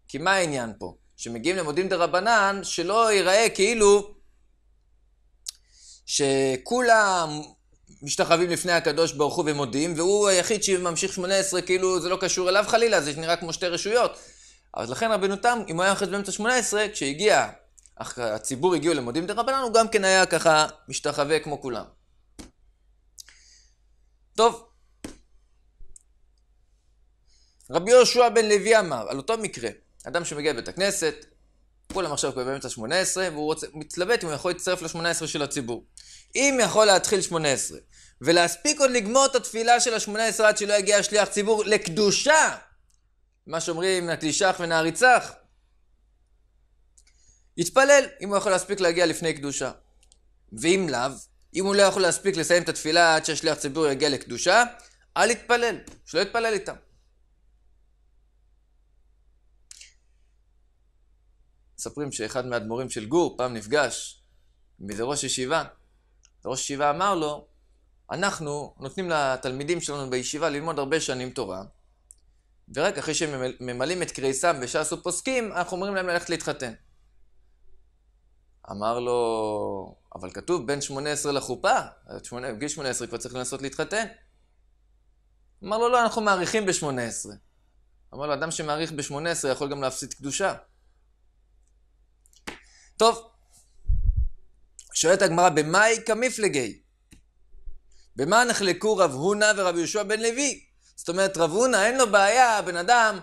כי מה העניין פה? שמגיעים למודים דה רבנן, שלא ייראה כאילו שכולם משתחווים לפני הקדוש ברוך הוא ומודים, והוא היחיד שממשיך 18, כאילו זה לא קשור אליו חלילה, זה נראה כמו שתי רשויות. אז לכן רבנו תם, אם הוא היה אחרי זה באמצע 18, כשהגיע אך הציבור הגיעו למודים דה רבנן, הוא גם כן היה ככה משתחווה כמו כולם. טוב. רבי יהושע בן לוי אמר, על אותו מקרה, אדם שמגיע לבית הכנסת, כולם עכשיו כבר באמצע 18, והוא רוצה, מתלבט אם הוא יכול להצטרף ל-18 של הציבור. אם יכול להתחיל 18, ולהספיק עוד לגמור את התפילה של ה-18 עד שלא יגיע שליח ציבור לקדושה, מה שאומרים נטישך ונעריצך, יתפלל אם הוא יכול להספיק להגיע לפני קדושה. ואם לאו, אם הוא לא יכול להספיק לסיים את התפילה עד שהשליח ציבור יגיע לקדושה, אל יתפלל, שלא יתפלל איתם. מספרים שאחד מהאדמו"רים של גור פעם נפגש עם איזה ראש ישיבה. ראש ישיבה אמר לו, אנחנו נותנים לתלמידים שלנו בישיבה ללמוד הרבה שנים תורה, ורק אחרי שהם ממלאים את קריסם בש"ס ופוסקים, אנחנו אומרים להם ללכת להתחתן. אמר לו, אבל כתוב בין 18 לחופה, בגיל 18 כבר צריך לנסות להתחתן. אמר לו, לא, אנחנו מעריכים ב-18. אמר לו, אדם שמעריך ב-18 יכול גם להפסיד קדושה. טוב, שואלת הגמרא, במאי כמפלגי? במה נחלקו רב הונא ורב יהושע בן לוי? זאת אומרת, רב הונא אין לו בעיה, בן אדם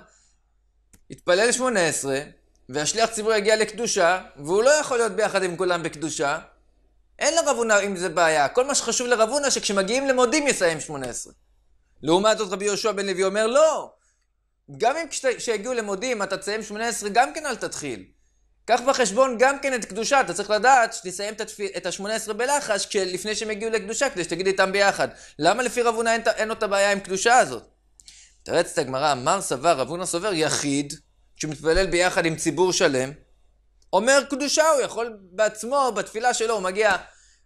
התפלל 18, והשליח ציבור יגיע לקדושה, והוא לא יכול להיות ביחד עם כולם בקדושה, אין לרב הונא עם זה בעיה. כל מה שחשוב לרב הונא שכשמגיעים למודים יסיים 18. לעומת זאת רבי יהושע בן לוי אומר לא, גם אם כשיגיעו למודים אתה תסיים 18 גם כן אל תתחיל. קח בחשבון גם כן את קדושה, אתה צריך לדעת שתסיים את ה-18 בלחש לפני שהם יגיעו לקדושה, כדי שתגיד איתם ביחד. למה לפי רב הונא אין, אין אותה בעיה עם קדושה הזאת? תרץ את הגמרא, אמר סבר, רב הונא סובר, יחיד, כשהוא מתפלל ביחד עם ציבור שלם, אומר קדושה, הוא יכול בעצמו, בתפילה שלו, הוא מגיע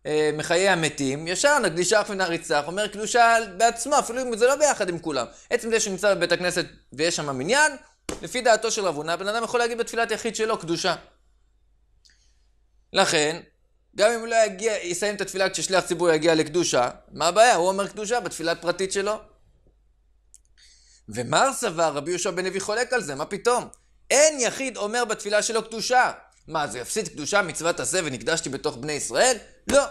אה, מחיי המתים, ישר נקדישך ונריצך, אומר קדושה בעצמו, אפילו אם זה לא ביחד עם כולם. עצם זה שהוא נמצא בבית הכנסת ויש שם מניין, לפי דעתו של רב הונא, בן אדם יכול להגיד בתפילת יחיד שלו קדושה. לכן, גם אם הוא לא יגיע, יסיים את התפילה כששליח ציבור יגיע לקדושה, מה הבעיה? הוא אומר קדושה בתפילה פרטית שלו. ומר סבר, רבי יהושע בן לוי חולק על זה, מה פתאום? אין יחיד אומר בתפילה שלו קדושה. מה, זה יפסיד קדושה מצוות עשה ונקדשתי בתוך בני ישראל? לא.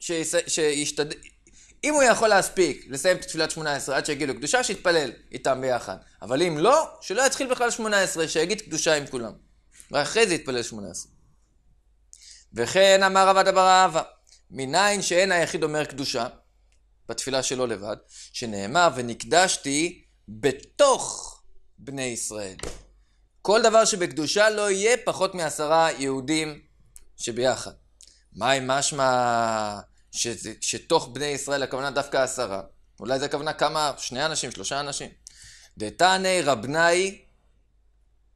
שיש... שישתד... אם הוא יכול להספיק לסיים את תפילת 18 עד שיגיד לו קדושה, שיתפלל איתם ביחד. אבל אם לא, שלא יתחיל בכלל 18, שיגיד קדושה עם כולם. ואחרי זה יתפלל 18. וכן אמר רבא דבר אהבה, מניין שאין היחיד אומר קדושה, בתפילה שלו לבד, שנאמר ונקדשתי בתוך בני ישראל. כל דבר שבקדושה לא יהיה פחות מעשרה יהודים שביחד. מה אם משמע שזה, שתוך בני ישראל הכוונה דווקא עשרה? אולי זה הכוונה כמה, שני אנשים, שלושה אנשים. דתנא רבנאי,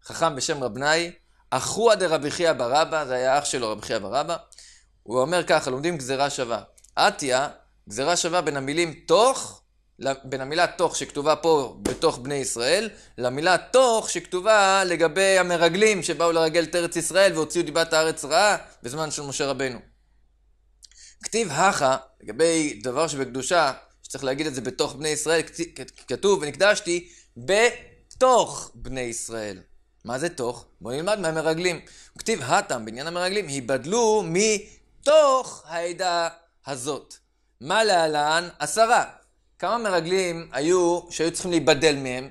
חכם בשם רבנאי, אחוה דרבי חייא בר אבא, זה היה אח שלו רבי חייא בר אבא, הוא אומר ככה, לומדים גזירה שווה. עטיה, גזירה שווה בין המילים תוך בין המילה תוך שכתובה פה בתוך בני ישראל, למילה תוך שכתובה לגבי המרגלים שבאו לרגל את ארץ ישראל והוציאו דיבת הארץ רעה בזמן של משה רבנו. כתיב הכה, לגבי דבר שבקדושה, שצריך להגיד את זה בתוך בני ישראל, כתוב ונקדשתי בתוך בני ישראל. מה זה תוך? בואו נלמד מהמרגלים. כתיב התם בעניין המרגלים, היבדלו מתוך העדה הזאת. מה להלן? עשרה. כמה מרגלים היו שהיו צריכים להיבדל מהם?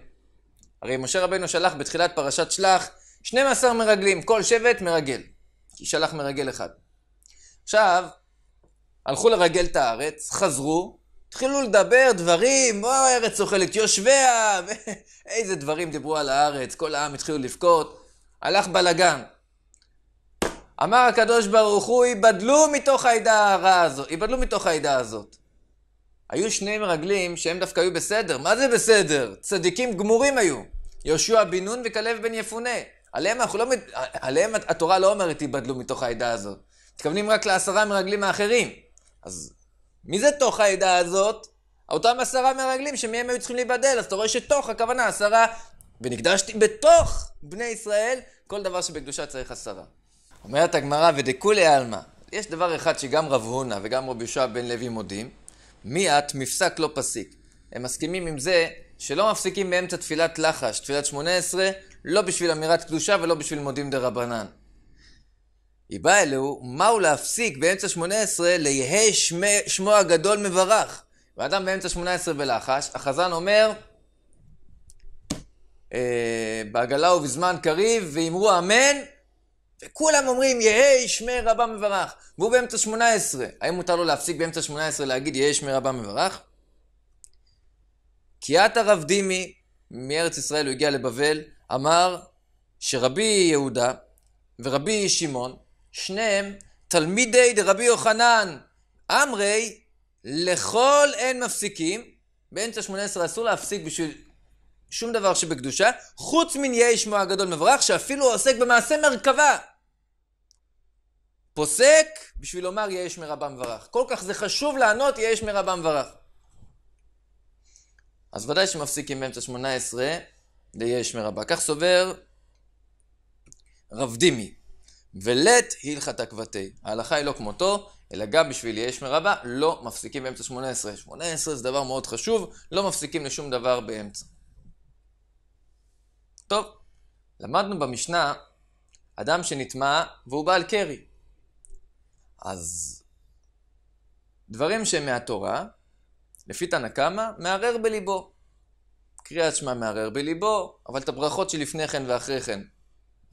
הרי משה רבנו שלח בתחילת פרשת שלח 12 מרגלים, כל שבט מרגל. כי שלח מרגל אחד. עכשיו, הלכו לרגל את הארץ, חזרו, התחילו לדבר דברים, וואו, הארץ אוכלת יושביה, ואיזה דברים דיברו על הארץ, כל העם התחילו לבכות, הלך בלאגן. אמר הקדוש ברוך הוא, ייבדלו מתוך העדה הרעה הזאת, ייבדלו מתוך העדה הזאת. היו שני מרגלים שהם דווקא היו בסדר. מה זה בסדר? צדיקים גמורים היו. יהושע בן נון וכלב בן יפונה. עליהם, לא, עליהם התורה לא אומרת תיבדלו מתוך העדה הזאת. מתכוונים רק לעשרה מרגלים האחרים. אז מי זה תוך העדה הזאת? אותם עשרה מרגלים שמהם היו צריכים להיבדל. אז אתה רואה שתוך הכוונה עשרה, ונקדשתי בתוך בני ישראל, כל דבר שבקדושה צריך עשרה. אומרת הגמרא, ודכולי עלמא, יש דבר אחד שגם רב הונא וגם רבי יהושע בן לוי מודים, מי את? מפסק לא פסיק. הם מסכימים עם זה שלא מפסיקים באמצע תפילת לחש, תפילת שמונה עשרה, לא בשביל אמירת קדושה ולא בשביל מודים דה רבנן. היא באה אלו, מהו להפסיק באמצע שמונה עשרה ליהי שמו הגדול מברך. ואדם באמצע שמונה עשרה בלחש, החזן אומר, אה, בעגלה ובזמן קריב, ואמרו אמן, וכולם אומרים, יהא ישמי רבה מברך, והוא באמצע שמונה עשרה. האם מותר לו להפסיק באמצע שמונה עשרה להגיד יהא ישמי רבה מברך? קיאת הרב דימי מארץ ישראל, הוא הגיע לבבל, אמר שרבי יהודה ורבי שמעון, שניהם תלמידי דרבי יוחנן, אמרי, לכל אין מפסיקים, באמצע שמונה עשרה אסור להפסיק בשביל שום דבר שבקדושה, חוץ מן יהיה שמו הגדול מברך, שאפילו עוסק במעשה מרכבה. פוסק בשביל לומר יהיה איש מרבה מברך. כל כך זה חשוב לענות יהיה איש מרבה מברך. אז ודאי שמפסיקים באמצע שמונה עשרה ליהיה איש מרבה. כך סובר רב דימי. ולית הלכת הקבטי. ההלכה היא לא כמותו, אלא גם בשביל יהיה שמי רבה, לא מפסיקים באמצע 18. 18 זה דבר מאוד חשוב, לא מפסיקים לשום דבר באמצע. טוב, למדנו במשנה, אדם שנטמע והוא בעל קרי. אז דברים שהם מהתורה, לפי תנא קמא, מערער בליבו. קריאת שמע מערער בליבו, אבל את הברכות שלפני כן ואחרי כן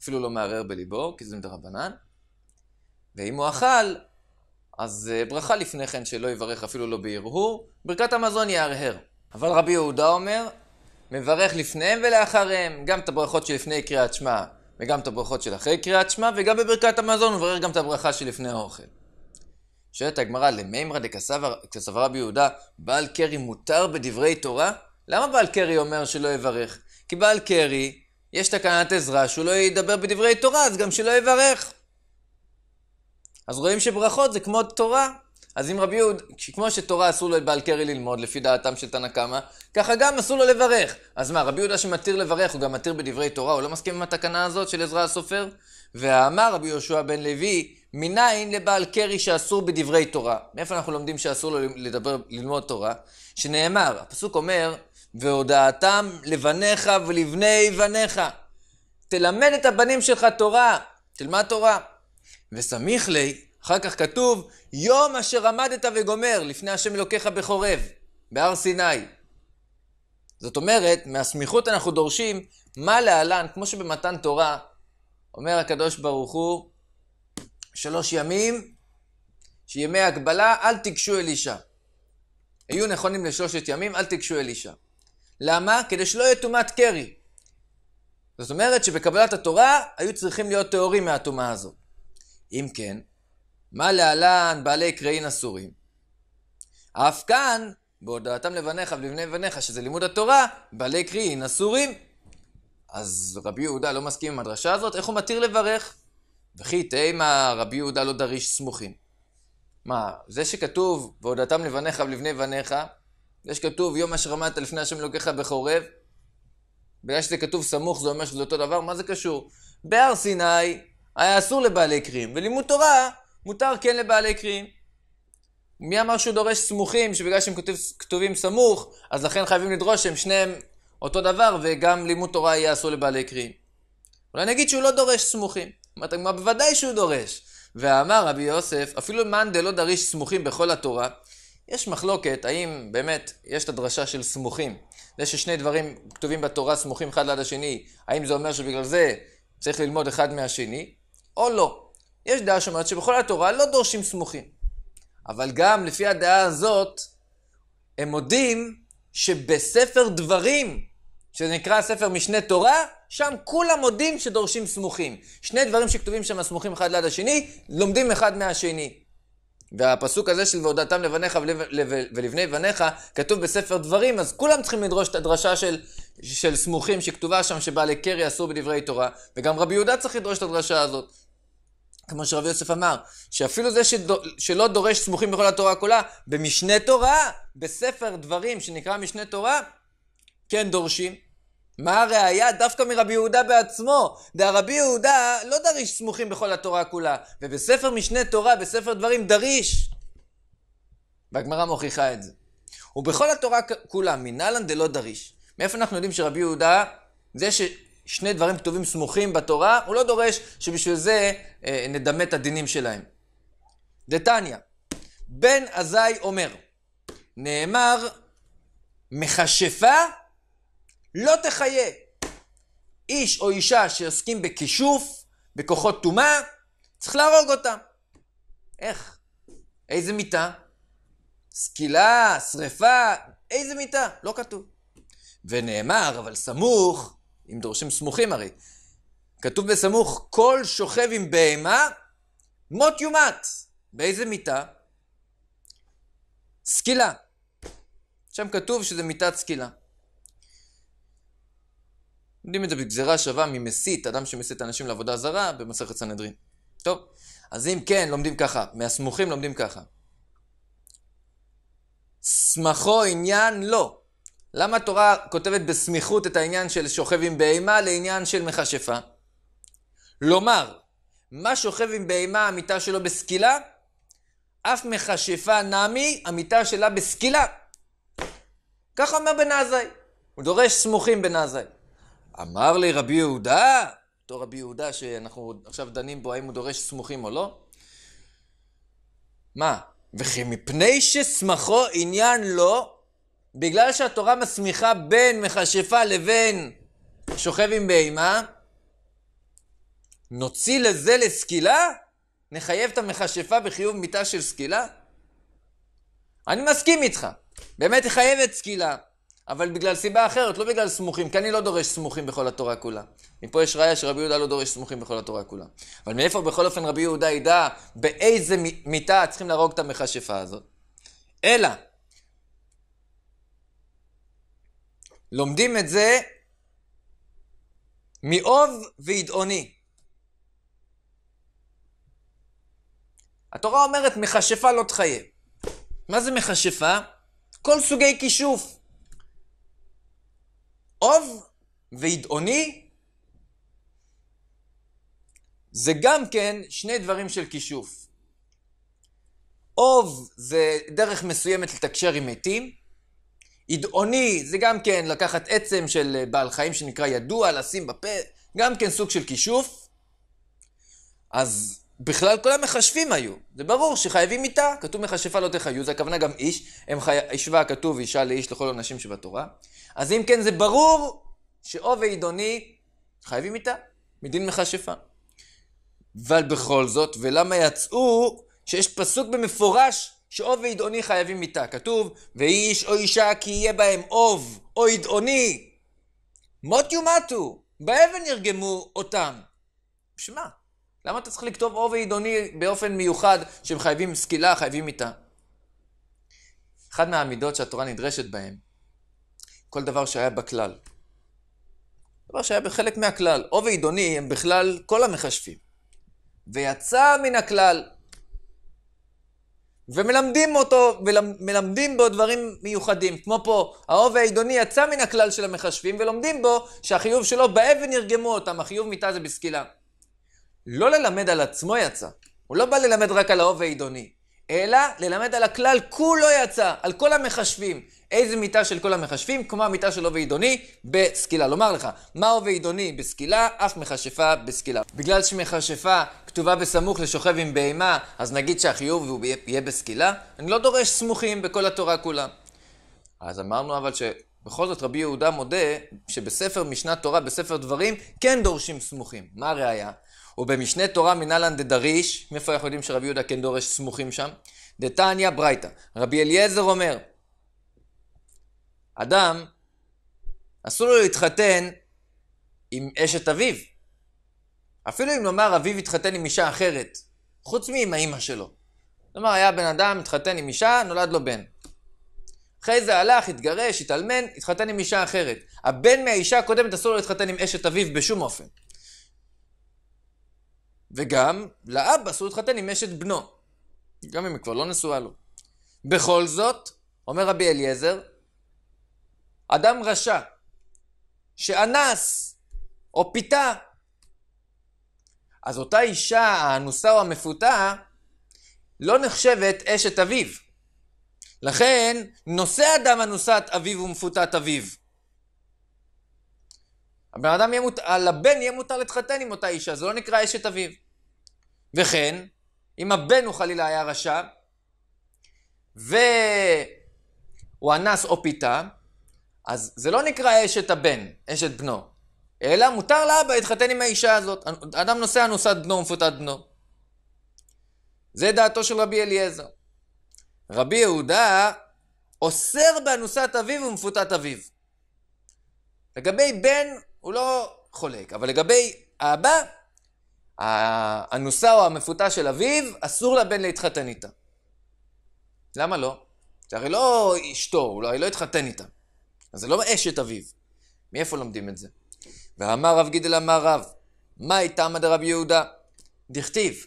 אפילו לא מערער בליבו, כי זה מדרבנן. ואם הוא אכל, אז אה, ברכה לפני כן שלא יברך אפילו לא בהרהור, ברכת המזון יהרהר. אבל רבי יהודה אומר, מברך לפניהם ולאחריהם, גם את הברכות שלפני קריאת שמע וגם את הברכות של אחרי קריאת שמע, וגם בברכת המזון הוא מברך גם את הברכה שלפני האוכל. שואלת הגמרא, למימרא דקסברה ביהודה, בעל קרי מותר בדברי תורה? למה בעל קרי אומר שלא יברך? כי בעל קרי, יש תקנת עזרה שהוא לא ידבר בדברי תורה, אז גם שלא יברך. אז רואים שברכות זה כמו תורה. אז אם רבי יהוד, כמו שתורה אסור לו לבעל קרי ללמוד, לפי דעתם של תנא קמא, ככה גם אסור לו לברך. אז מה, רבי יהודה שמתיר לברך, הוא גם מתיר בדברי תורה, הוא לא מסכים עם התקנה הזאת של עזרא הסופר? ואמר רבי יהושע בן לוי, מניין לבעל קרי שאסור בדברי תורה? מאיפה אנחנו לומדים שאסור לדבר, ללמוד תורה? שנאמר, הפסוק אומר, והודעתם לבניך ולבני בניך. תלמד את הבנים שלך תורה, תלמד תורה. וסמיך לי, אחר כך כתוב, יום אשר עמדת וגומר לפני השם אלוקיך בחורב, בהר סיני. זאת אומרת, מהסמיכות אנחנו דורשים מה להלן, כמו שבמתן תורה אומר הקדוש ברוך הוא, שלוש ימים, שימי הגבלה, אל תיגשו אלישע. היו נכונים לשלושת ימים, אל תיגשו אלישע. למה? כדי שלא יהיה טומאת קרי. זאת אומרת שבקבלת התורה היו צריכים להיות טהורים מהטומאה הזאת. אם כן, מה להלן בעלי קרעין אסורים? אף כאן, בהודעתם לבניך ולבני בניך, שזה לימוד התורה, בעלי קרעין אסורים. אז רבי יהודה לא מסכים עם הדרשה הזאת, איך הוא מתיר לברך? וכי תימא רבי יהודה לא דריש סמוכים. מה, זה שכתוב, והודעתם לבניך ולבני בניך, זה שכתוב יום השרמת לפני השם אלוקיך בחורב, בגלל שזה כתוב סמוך זה אומר שזה אותו דבר, מה זה קשור? בהר סיני היה אסור לבעלי קרים, ולימוד תורה מותר כן לבעלי קרים. מי אמר שהוא דורש סמוכים, שבגלל שהם כתוב, כתובים סמוך, אז לכן חייבים לדרוש שהם שניהם אותו דבר, וגם לימוד תורה יהיה אסור לבעלי קרים. אולי נגיד שהוא לא דורש סמוכים. אומרת הגמרא, בוודאי שהוא דורש. ואמר רבי יוסף, אפילו מאן דלא דריש סמוכים בכל התורה. יש מחלוקת האם באמת יש את הדרשה של סמוכים. זה ששני דברים כתובים בתורה סמוכים אחד ליד השני, האם זה אומר שבגלל זה צריך ללמוד אחד מהשני, או לא. יש דעה שאומרת שבכל התורה לא דורשים סמוכים. אבל גם לפי הדעה הזאת, הם מודים שבספר דברים שנקרא ספר משנה תורה, שם כולם מודים שדורשים סמוכים. שני דברים שכתובים שם סמוכים אחד ליד השני, לומדים אחד מהשני. והפסוק הזה של ועודתם לבניך ולבני בניך כתוב בספר דברים, אז כולם צריכים לדרוש את הדרשה של, של סמוכים שכתובה שם שבעלי קרי אסור בדברי תורה, וגם רבי יהודה צריך לדרוש את הדרשה הזאת. כמו שרבי יוסף אמר, שאפילו זה שדו, שלא דורש סמוכים בכל התורה כולה, במשנה תורה, בספר דברים שנקרא משנה תורה, כן דורשים. מה הראייה? דווקא מרבי יהודה בעצמו. דרבי יהודה לא דריש סמוכים בכל התורה כולה, ובספר משנה תורה, בספר דברים, דריש. והגמרא מוכיחה את זה. ובכל התורה כולה, מנהלן דלא דריש. מאיפה אנחנו יודעים שרבי יהודה, זה ששני דברים כתובים סמוכים בתורה, הוא לא דורש שבשביל זה אה, נדמה את הדינים שלהם. דתניא, בן עזאי אומר, נאמר, מכשפה לא תחיה. איש או אישה שעוסקים בכישוף, בכוחות טומאה, צריך להרוג אותם. איך? איזה מיטה? סקילה, שריפה, איזה מיטה? לא כתוב. ונאמר, אבל סמוך, אם דורשים סמוכים הרי, כתוב בסמוך, כל שוכב עם בהמה, מות יומת. באיזה מיטה? סקילה. שם כתוב שזה מיטת סקילה. לומדים את זה בגזירה שווה ממסית, אדם שמסית אנשים לעבודה זרה, במסכת סנהדרין. טוב, אז אם כן, לומדים ככה, מהסמוכים לומדים ככה. סמכו עניין לא. למה התורה כותבת בסמיכות את העניין של שוכב עם בהמה לעניין של מכשפה? לומר, מה שוכב עם בהמה, המיטה שלו בסקילה? אף מכשפה נמי, המיטה שלה בסקילה. כך אומר בן עזאי. הוא דורש סמוכים בן עזאי. אמר לי רבי יהודה, אותו רבי יהודה שאנחנו עכשיו דנים בו האם הוא דורש סמוכים או לא, מה? וכי מפני שסמכו עניין לו, בגלל שהתורה מסמיכה בין מכשפה לבין שוכב עם בהמה, נוציא לזה לסקילה? נחייב את המכשפה בחיוב מיתה של סקילה? אני מסכים איתך, באמת היא חייבת סקילה. אבל בגלל סיבה אחרת, לא בגלל סמוכים, כי אני לא דורש סמוכים בכל התורה כולה. מפה יש ראיה שרבי יהודה לא דורש סמוכים בכל התורה כולה. אבל מאיפה בכל אופן רבי יהודה ידע באיזה מיטה צריכים להרוג את המכשפה הזאת? אלא, לומדים את זה מאוב וידעוני. התורה אומרת מכשפה לא תחייב. מה זה מכשפה? כל סוגי כישוף. אוב וידעוני זה גם כן שני דברים של כישוף. אוב זה דרך מסוימת לתקשר עם מתים, ידעוני זה גם כן לקחת עצם של אה, בעל חיים שנקרא ידוע, לשים בפה, גם כן סוג של כישוף. אז בכלל כל המכשפים היו. זה ברור שחייבים איתה, כתוב מכשפה לא תחיו, זה הכוונה גם איש. הם חי... ישבה כתוב אישה לאיש לכל הנשים שבתורה. אז אם כן, זה ברור שאו ועידוני חייבים איתה, מדין מכשפה. אבל בכל זאת, ולמה יצאו שיש פסוק במפורש שאו ועידוני חייבים מיתה? כתוב, ואיש או אישה כי יהיה בהם אוב או עידוני. מות יומתו, באבן ירגמו אותם. שמע, למה אתה צריך לכתוב אוב ועידוני באופן מיוחד שהם חייבים סקילה, חייבים מיתה? אחת מהעמידות שהתורה נדרשת בהן כל דבר שהיה בכלל. דבר שהיה בחלק מהכלל. או ועידוני הם בכלל כל המחשבים. ויצא מן הכלל. ומלמדים אותו, ומלמדים בו דברים מיוחדים. כמו פה, האוב העידוני יצא מן הכלל של המחשבים, ולומדים בו שהחיוב שלו באבן ירגמו אותם, החיוב מיתה זה בסקילה. לא ללמד על עצמו יצא. הוא לא בא ללמד רק על האוב העידוני, אלא ללמד על הכלל כולו יצא, על כל המחשבים. איזה מיטה של כל המכשפים? כמו המיטה של הווה עידוני בסקילה. לומר לך, מה הווה עידוני בסקילה, אף מכשפה בסקילה. בגלל שמכשפה כתובה בסמוך לשוכב עם בהמה, אז נגיד שהחיוב הוא יהיה בסקילה? אני לא דורש סמוכים בכל התורה כולה. אז אמרנו אבל שבכל זאת רבי יהודה מודה שבספר משנת תורה, בספר דברים, כן דורשים סמוכים. מה הראיה? ובמשנה תורה מנהלן דדריש, מאיפה אנחנו יודעים שרבי יהודה כן דורש סמוכים שם? דתניא ברייתא. רבי אליעזר אומר, אדם, אסור לו להתחתן עם אשת אביו. אפילו אם נאמר אביו התחתן עם אישה אחרת, חוץ מעם האימא שלו. כלומר, היה בן אדם, התחתן עם אישה, נולד לו בן. אחרי זה הלך, התגרש, התאלמן, התחתן עם אישה אחרת. הבן מהאישה הקודמת אסור לו להתחתן עם אשת אביו בשום אופן. וגם, לאבא אסור להתחתן עם אשת בנו. גם אם היא כבר לא נשואה לו. בכל זאת, אומר רבי אליעזר, אדם רשע שאנס או פיתה, אז אותה אישה האנוסה או המפותה לא נחשבת אשת אביו. לכן נושא אדם אנוסת אביו ומפותת אביו. הבן אדם יהיה מותר, לבן יהיה מותר להתחתן עם אותה אישה, זה לא נקרא אשת אביו. וכן, אם הבן הוא חלילה היה רשע, והוא אנס או פיתה, אז זה לא נקרא אשת הבן, אשת בנו, אלא מותר לאבא להתחתן עם האישה הזאת. אדם נוסע נוסעת בנו ומפותת בנו. זה דעתו של רבי אליעזר. רבי יהודה אוסר באנוסת אביו ומפותת אביו. לגבי בן הוא לא חולק, אבל לגבי אבא, האנוסה או המפותה של אביו, אסור לבן להתחתן איתה. למה לא? זה הרי לא אשתו, הוא לא, לא התחתן איתה. אז זה לא אשת אביו. מאיפה לומדים את זה? ואמר רב גידל אמר רב, מה איתה איתמא רבי יהודה? דכתיב,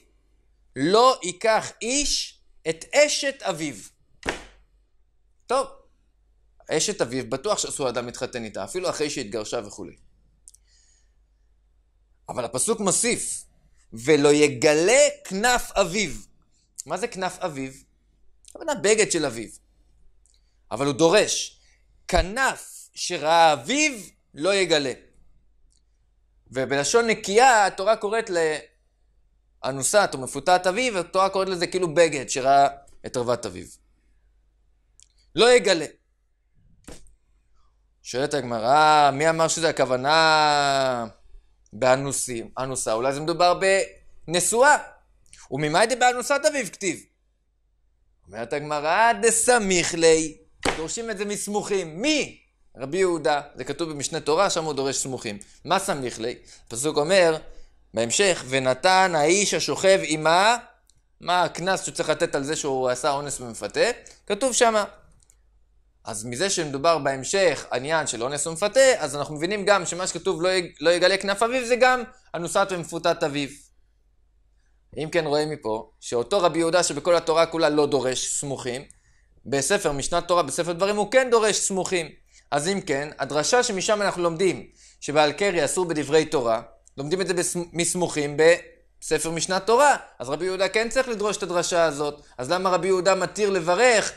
לא ייקח איש את אשת אביו. טוב, אשת אביו בטוח שאסור אדם להתחתן איתה, אפילו אחרי שהתגרשה וכולי. אבל הפסוק מוסיף, ולא יגלה כנף אביו. מה זה כנף אביו? הבנה בגד של אביו. אבל הוא דורש, כנף שראה אביו לא יגלה. ובלשון נקייה התורה קוראת לאנוסת או מפותת אביו, התורה קוראת לזה כאילו בגד שראה את ערוות אביו. לא יגלה. שואלת הגמרא, מי אמר שזה הכוונה באנוסים, אנוסה? אולי זה מדובר בנשואה. וממאי דבאנוסת אביו כתיב? אומרת הגמרא, דסמיך ליה. דורשים את זה מסמוכים. מי? רבי יהודה, זה כתוב במשנה תורה, שם הוא דורש סמוכים. מה סמיך לי? הפסוק אומר, בהמשך, ונתן האיש השוכב עמה, מה הקנס שהוא צריך לתת על זה שהוא עשה אונס ומפתה? כתוב שמה. אז מזה שמדובר בהמשך עניין של אונס ומפתה, אז אנחנו מבינים גם שמה שכתוב לא, יג... לא יגלה כנף אביו זה גם אנוסת ומפותת אביו. אם כן רואים מפה, שאותו רבי יהודה שבכל התורה כולה לא דורש סמוכים, בספר משנת תורה, בספר דברים, הוא כן דורש סמוכים. אז אם כן, הדרשה שמשם אנחנו לומדים שבעל קרי אסור בדברי תורה, לומדים את זה מסמוכים בספר משנת תורה. אז רבי יהודה כן צריך לדרוש את הדרשה הזאת. אז למה רבי יהודה מתיר לברך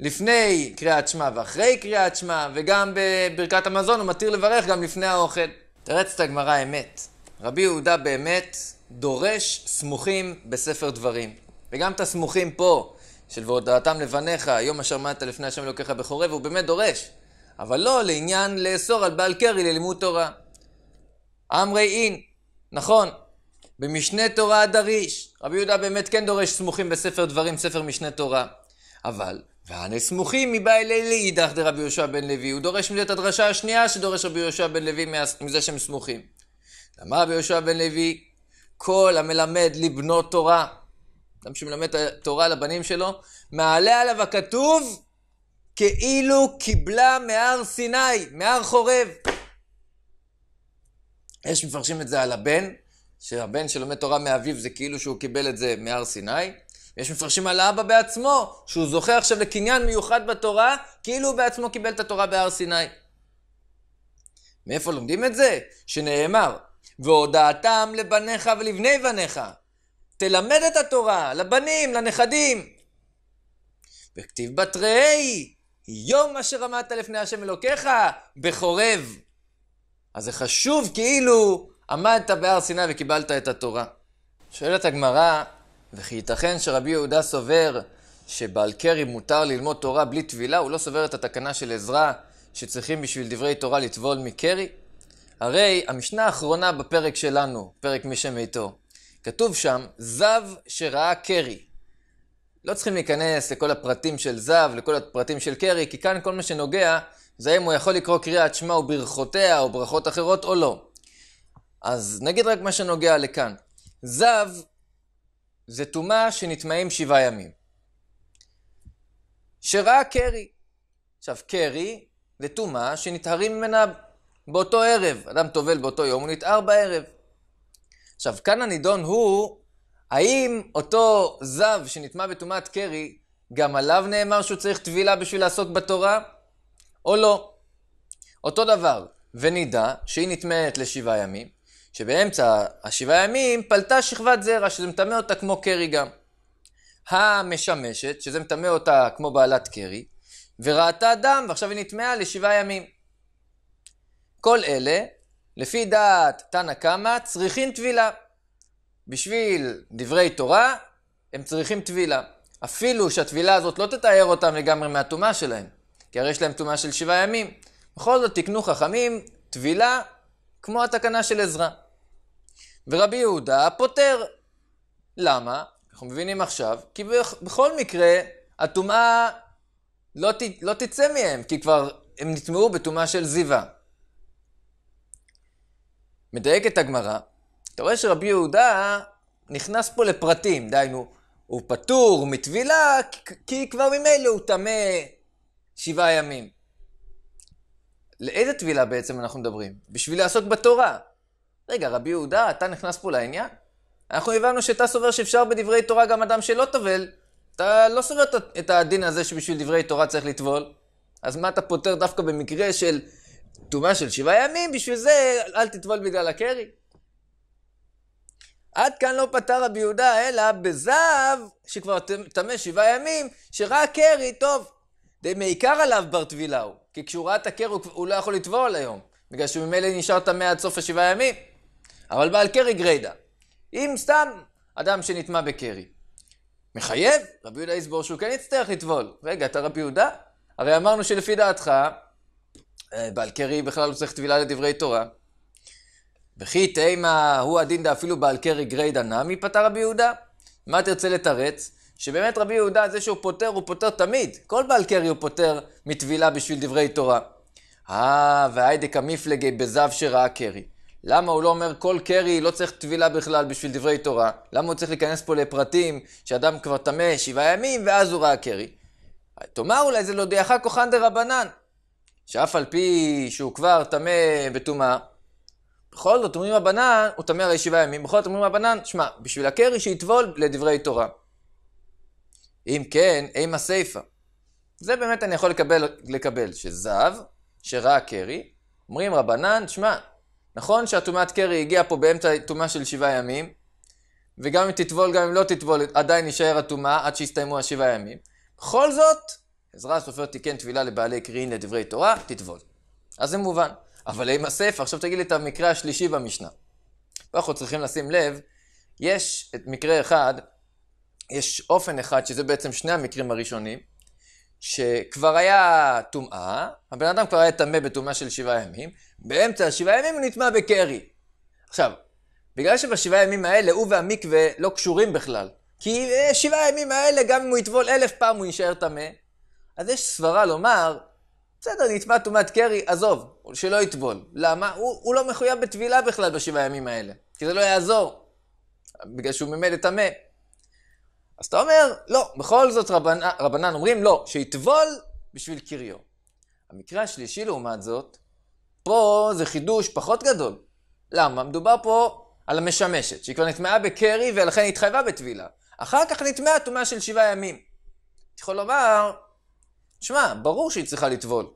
לפני קריאת שמע ואחרי קריאת שמע, וגם בברכת המזון הוא מתיר לברך גם לפני האוכל. תרץ את הגמרא אמת. רבי יהודה באמת דורש סמוכים בספר דברים. וגם את הסמוכים פה, של והודעתם לבניך, יום אשר מעת לפני השם אלוקיך בחורב, הוא באמת דורש. אבל לא לעניין לאסור על בעל קרי ללימוד תורה. אמרי אין, נכון, במשנה תורה דריש. רבי יהודה באמת כן דורש סמוכים בספר דברים, ספר משנה תורה. אבל, והנה סמוכים מבא אל אלי אידך דרבי יהושע בן לוי. הוא דורש מזה את הדרשה השנייה שדורש רבי יהושע בן לוי מזה שהם סמוכים. אמר רבי יהושע בן לוי, כל המלמד לבנות תורה, אדם שמלמד את התורה לבנים שלו, מעלה עליו הכתוב כאילו קיבלה מהר סיני, מהר חורב. יש מפרשים את זה על הבן, שהבן שלומד תורה מאביו זה כאילו שהוא קיבל את זה מהר סיני. יש מפרשים על האבא בעצמו, שהוא זוכה עכשיו לקניין מיוחד בתורה, כאילו הוא בעצמו קיבל את התורה בהר סיני. מאיפה לומדים את זה? שנאמר, והודעתם לבניך ולבני בניך, תלמד את התורה לבנים, לנכדים. וכתיב בתראי, יום אשר עמדת לפני השם אלוקיך, בחורב. אז זה חשוב כאילו עמדת בהר סיני וקיבלת את התורה. שואלת הגמרא, וכי ייתכן שרבי יהודה סובר שבעל קרי מותר ללמוד תורה בלי טבילה, הוא לא סובר את התקנה של עזרה שצריכים בשביל דברי תורה לטבול מקרי? הרי המשנה האחרונה בפרק שלנו, פרק מי שמתו, כתוב שם, זב שראה קרי. לא צריכים להיכנס לכל הפרטים של זב, לכל הפרטים של קרי, כי כאן כל מה שנוגע זה אם הוא יכול לקרוא קריאת שמע וברכותיה או ברכות אחרות או לא. אז נגיד רק מה שנוגע לכאן. זב זה טומאה שנטמעים שבעה ימים. שראה קרי. עכשיו, קרי זה טומאה שנטהרים ממנה באותו ערב. אדם טובל באותו יום, הוא נטהר בערב. עכשיו, כאן הנידון הוא, האם אותו זב שנטמע בטומאת קרי, גם עליו נאמר שהוא צריך טבילה בשביל לעסוק בתורה, או לא? אותו דבר, ונדע שהיא נטמעת לשבעה ימים, שבאמצע השבעה ימים פלטה שכבת זרע, שזה מטמא אותה כמו קרי גם. המשמשת, שזה מטמא אותה כמו בעלת קרי, וראתה דם, ועכשיו היא נטמעה לשבעה ימים. כל אלה לפי דעת תנא קמא, צריכים טבילה. בשביל דברי תורה, הם צריכים טבילה. אפילו שהטבילה הזאת לא תתאר אותם לגמרי מהטומאה שלהם, כי הרי יש להם טומאה של שבעה ימים. בכל זאת תקנו חכמים טבילה כמו התקנה של עזרא. ורבי יהודה פותר. למה? אנחנו מבינים עכשיו, כי בכל מקרה הטומאה לא, ת... לא תצא מהם, כי כבר הם נטמעו בטומאה של זיווה. מדייקת הגמרא, אתה רואה שרבי יהודה נכנס פה לפרטים, דהיינו, הוא פטור מטבילה, כי כבר ממילא הוא טמא שבעה ימים. לאיזה טבילה בעצם אנחנו מדברים? בשביל לעסוק בתורה. רגע, רבי יהודה, אתה נכנס פה לעניין? אנחנו הבנו שאתה סובר שאפשר בדברי תורה גם אדם שלא טובל. אתה לא סובר את הדין הזה שבשביל דברי תורה צריך לטבול. אז מה אתה פותר דווקא במקרה של טומאה של שבעה ימים, בשביל זה אל תטבול בגלל הקרי. עד כאן לא פתר רבי יהודה, אלא בזהב, שכבר טמא שבעה ימים, שרק קרי, טוב. די מעיקר עליו בר טבילה הוא, כי כשהוא ראה את הקרי הוא, הוא לא יכול לטבול היום, בגלל שהוא ממילא נשאר טמא עד סוף השבעה ימים. אבל בעל קרי גריידה. אם סתם אדם שנטמא בקרי. מחייב, רבי יהודה יסבור שהוא כן יצטרך לטבול. רגע, אתה רבי יהודה? הרי אמרנו שלפי דעתך, אה, בעל קרי בכלל לא צריך טבילה לדברי תורה. וכי תימא הוא הדין דאפילו בעל קרי גריידא נמי, פטר רבי יהודה. מה תרצה לתרץ? שבאמת רבי יהודה, זה שהוא פוטר, הוא פוטר תמיד. כל בעל קרי הוא פוטר מטבילה בשביל דברי תורה. אה, והיידק המפלגי בזב שראה קרי. למה הוא לא אומר כל קרי לא צריך טבילה בכלל בשביל דברי תורה? למה הוא צריך להיכנס פה לפרטים שאדם כבר טמא שבעה ימים ואז הוא ראה קרי? תאמר אולי זה לא דיחה כוחן דרבנן. שאף על פי שהוא כבר טמא בטומאה, בכל זאת אומרים הבנן, הוא טמא הרי שבעה ימים, בכל זאת אומרים הבנן, שמע, בשביל הקרי שיטבול לדברי תורה. אם כן, אימה סיפה. זה באמת אני יכול לקבל, לקבל שזב, שראה קרי, אומרים רבנן, שמע, נכון שהטומאת קרי הגיעה פה באמצע טומאה של שבעה ימים, וגם אם תטבול, גם אם לא תטבול, עדיין יישאר הטומאה עד שיסתיימו השבעה ימים. בכל זאת, עזרא הסופר תיקן טבילה לבעלי קריאין לדברי תורה, תטבול. אז זה מובן. אבל עם הספר, עכשיו תגיד לי את המקרה השלישי במשנה. אנחנו צריכים לשים לב, יש את מקרה אחד, יש אופן אחד, שזה בעצם שני המקרים הראשונים, שכבר היה טומאה, הבן אדם כבר היה טמא בטומאה של שבעה ימים, באמצע השבעה ימים הוא נטמא בקרי. עכשיו, בגלל שבשבעה ימים האלה הוא והמקווה לא קשורים בכלל, כי אה, שבעה ימים האלה, גם אם הוא יטבול אלף פעם, הוא יישאר טמא, אז יש סברה לומר, בסדר, נטבע טומאת קרי, עזוב, שלא יטבול. למה? הוא, הוא לא מחויב בטבילה בכלל בשבעה ימים האלה, כי זה לא יעזור, בגלל שהוא ממילא טמא. אז אתה אומר, לא, בכל זאת רבנ... רבנן אומרים, לא, שיטבול בשביל קריו. המקרה השלישי, לעומת זאת, פה זה חידוש פחות גדול. למה? מדובר פה על המשמשת, שהיא כבר נטמעה בקרי ולכן התחייבה בטבילה. אחר כך נטמעה טומאה של שבעה ימים. אתה יכול לומר, שמע, ברור שהיא צריכה לטבול.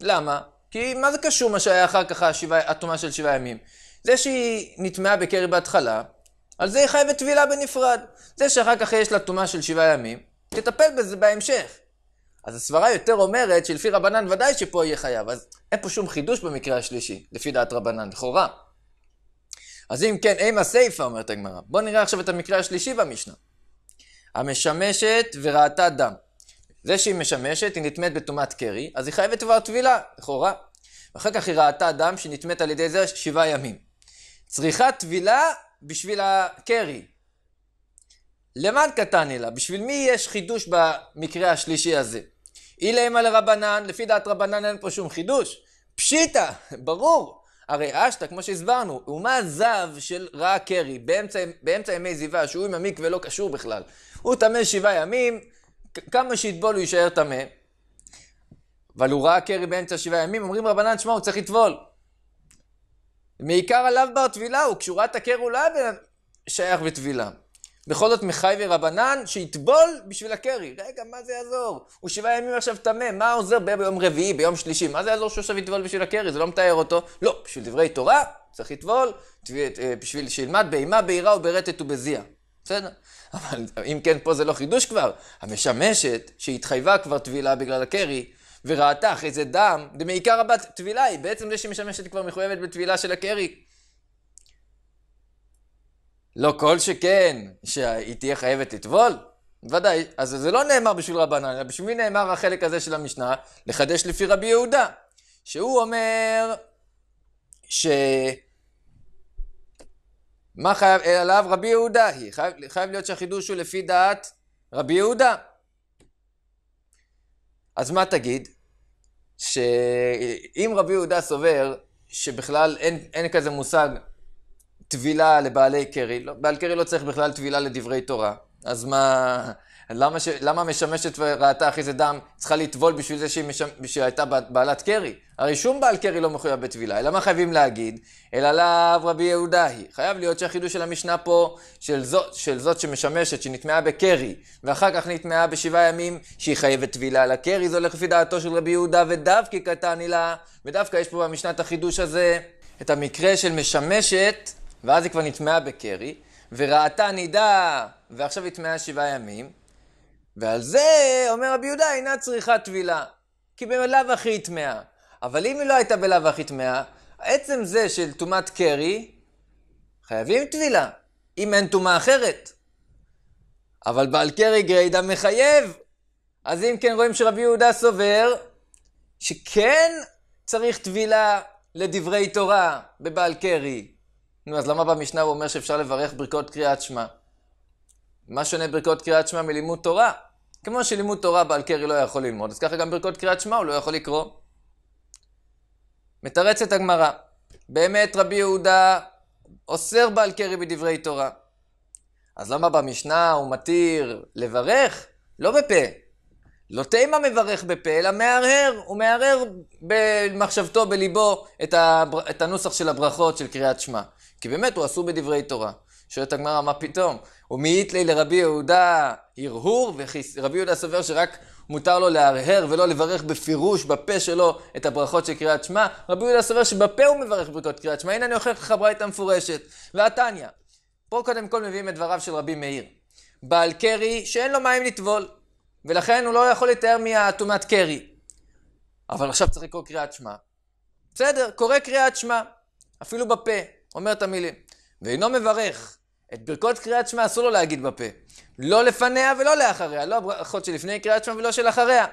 למה? כי מה זה קשור מה שהיה אחר כך השבעה, הטומאה של שבעה ימים? זה שהיא נטמעה בקרי בהתחלה, על זה היא חייבת טבילה בנפרד. זה שאחר כך יש לה טומאה של שבעה ימים, תטפל בזה בהמשך. אז הסברה יותר אומרת שלפי רבנן ודאי שפה יהיה חייב, אז אין פה שום חידוש במקרה השלישי, לפי דעת רבנן, לכאורה. אז אם כן, אימה סייפה, אומרת הגמרא. בואו נראה עכשיו את המקרה השלישי במשנה. המשמשת וראתה דם. זה שהיא משמשת, היא נטמאת בטומאת קרי, אז היא חייבת כבר טבילה, לכאורה. ואחר כך היא ראתה דם שנטמאת על ידי זה שבעה ימים. צריכה טבילה בשביל הקרי. למען קטן אלא, בשביל מי יש חידוש במקרה השלישי הזה? אילמה לרבנן, לפי דעת רבנן אין פה שום חידוש. פשיטא, ברור. הרי אשתא, כמו שהסברנו, אומה זב של רע קרי באמצע, באמצע ימי זיווה, שהוא עם המקווה לא קשור בכלל. הוא טמא שבעה ימים, כמה שיטבול הוא יישאר טמא. אבל הוא ראה קרי באמצע שבעה ימים, אומרים רבנן, שמע, הוא צריך לטבול. מעיקר עליו בר טבילה, הוא כשהוא ראה את הקרי הוא לא היה שייך בטבילה. בכל זאת מחייבי רבנן, שיטבול בשביל הקרי. רגע, מה זה יעזור? הוא שבעה ימים עכשיו טמא, מה עוזר ביום רביעי, ביום שלישי? מה זה יעזור שהוא עכשיו יטבול בשביל הקרי? זה לא מתאר אותו. לא, בשביל דברי תורה צריך לטבול, אה, בשביל שילמד בהימה, בהירה וברטט ובזיע. בסדר? אבל אם כן, פה זה לא חידוש כבר. המשמשת, שהתחייבה כבר טבילה בגלל הקרי, וראתה אחרי זה דם, דמעיקר הבת טבילה היא בעצם זה שמשמשת כבר מחויבת בטבילה של הקרי. לא כל שכן, שהיא תהיה חייבת לטבול. ודאי, אז זה לא נאמר בשביל רבנן, אלא בשביל מי נאמר החלק הזה של המשנה? לחדש לפי רבי יהודה. שהוא אומר ש... מה חייב, אה, עליו רבי יהודה היא. חייב, חייב להיות שהחידוש הוא לפי דעת רבי יהודה. אז מה תגיד? שאם רבי יהודה סובר שבכלל אין, אין כזה מושג טבילה לבעלי קרי, לא, בעל קרי לא צריך בכלל טבילה לדברי תורה, אז מה, למה, ש... למה משמשת וראתה אחי זה דם צריכה לטבול בשביל זה שהיא, משמ... הייתה בעלת קרי? הרי שום בעל קרי לא מחויב בטבילה, אלא מה חייבים להגיד? אלא לאו רבי יהודה היא. חייב להיות שהחידוש של המשנה פה, של זאת, של זאת שמשמשת, שנטמעה בקרי, ואחר כך נטמעה בשבעה ימים, שהיא חייבת טבילה על הקרי, זה הולך לפי דעתו של רבי יהודה, ודווקא קטן הילה, ודווקא יש פה במשנה את החידוש הזה, את המקרה של משמשת, ואז היא כבר נטמעה בקרי, וראתה נידה, ועכשיו היא טמעה שבעה ימים. ועל זה, אומר רבי יהודה, אינה צריכה טבילה. כי בלאו הכי היא טמאה. אבל אם היא לא הייתה בלאו הכי טמאה, עצם זה של טומאת קרי, חייבים טבילה, אם אין טומאה אחרת. אבל בעל קרי גרידא מחייב. אז אם כן רואים שרבי יהודה סובר שכן צריך טבילה לדברי תורה בבעל קרי. נו, אז למה במשנה הוא אומר שאפשר לברך ברכות קריאת שמע? מה שונה ברכות קריאת שמע מלימוד תורה? כמו שלימוד תורה בעל קרי לא יכול ללמוד, אז ככה גם ברכות קריאת שמע הוא לא יכול לקרוא. מתרצת הגמרא, באמת רבי יהודה אוסר בעל קרי בדברי תורה. אז למה במשנה הוא מתיר לברך? לא בפה. לא תימא מברך בפה, אלא מהרהר. הוא מהרהר במחשבתו, בליבו, את, הבר... את הנוסח של הברכות של קריאת שמע. כי באמת הוא אסור בדברי תורה. שואלת הגמרא, מה פתאום? ומאיתלי לרבי יהודה הרהור, ורבי יהודה סובר שרק מותר לו להרהר ולא לברך בפירוש בפה שלו את הברכות של קריאת שמע. רבי יהודה סובר שבפה הוא מברך ברכות קריאת שמע. הנה אני הוכיח לך ברייתא מפורשת. והתניא, פה קודם כל מביאים את דבריו של רבי מאיר. בעל קרי שאין לו מים לטבול, ולכן הוא לא יכול לתאר מהטומאת קרי. אבל עכשיו צריך לקרוא קריאת שמע. בסדר, קורא קריאת שמע, אפילו בפה, אומר את המילים. ואינו מברך, את ברכות קריאת שמע אסור לו להגיד בפה. לא לפניה ולא לאחריה, לא הברכות שלפני קריאת שמע ולא של אחריה.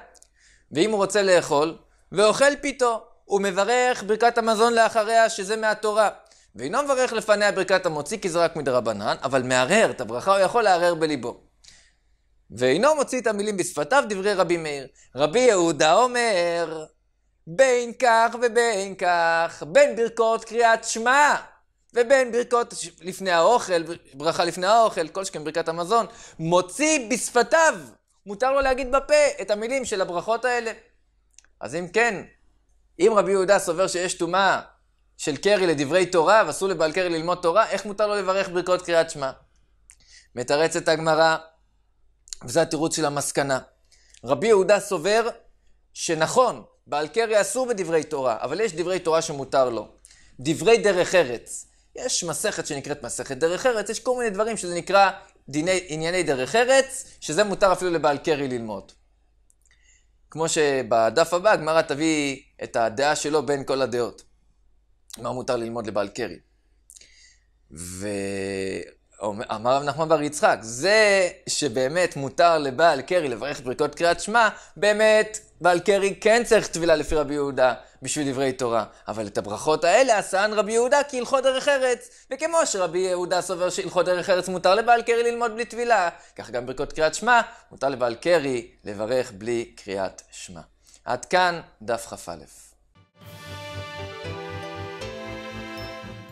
ואם הוא רוצה לאכול, ואוכל פיתו, הוא מברך ברכת המזון לאחריה, שזה מהתורה. ואינו מברך לפניה ברכת המוציא, כי זה רק מדרבנן, אבל מערער את הברכה, הוא יכול לערער בליבו. ואינו מוציא את המילים בשפתיו, דברי רבי מאיר. רבי יהודה אומר, בין כך ובין כך, בין ברכות קריאת שמע ובין ברכות לפני האוכל, ברכה לפני האוכל, כל שכן ברכת המזון, מוציא בשפתיו, מותר לו להגיד בפה את המילים של הברכות האלה. אז אם כן, אם רבי יהודה סובר שיש טומאה של קרי לדברי תורה, ואסור לבעל קרי ללמוד תורה, איך מותר לו לברך ברכות קריאת שמע? מתרצת הגמרא, וזה התירוץ של המסקנה. רבי יהודה סובר שנכון, בעל קרי אסור בדברי תורה, אבל יש דברי תורה שמותר לו. דברי דרך ארץ. יש מסכת שנקראת מסכת דרך ארץ, יש כל מיני דברים שזה נקרא דיני, ענייני דרך ארץ, שזה מותר אפילו לבעל קרי ללמוד. כמו שבדף הבא הגמרא תביא את הדעה שלו בין כל הדעות. מה מותר ללמוד לבעל קרי. ואמר רב נחמן בר יצחק, זה שבאמת מותר לבעל קרי לברך ברכות קריאת שמע, באמת ועל קרי כן צריך טבילה לפי רבי יהודה בשביל דברי תורה. אבל את הברכות האלה עשן רבי יהודה כהלכות דרך ארץ. וכמו שרבי יהודה סובר שהלכות דרך ארץ מותר לבעל קרי ללמוד בלי טבילה, כך גם ברכות קריאת שמע, מותר לבעל קרי לברך בלי קריאת שמע. עד כאן דף כ"א.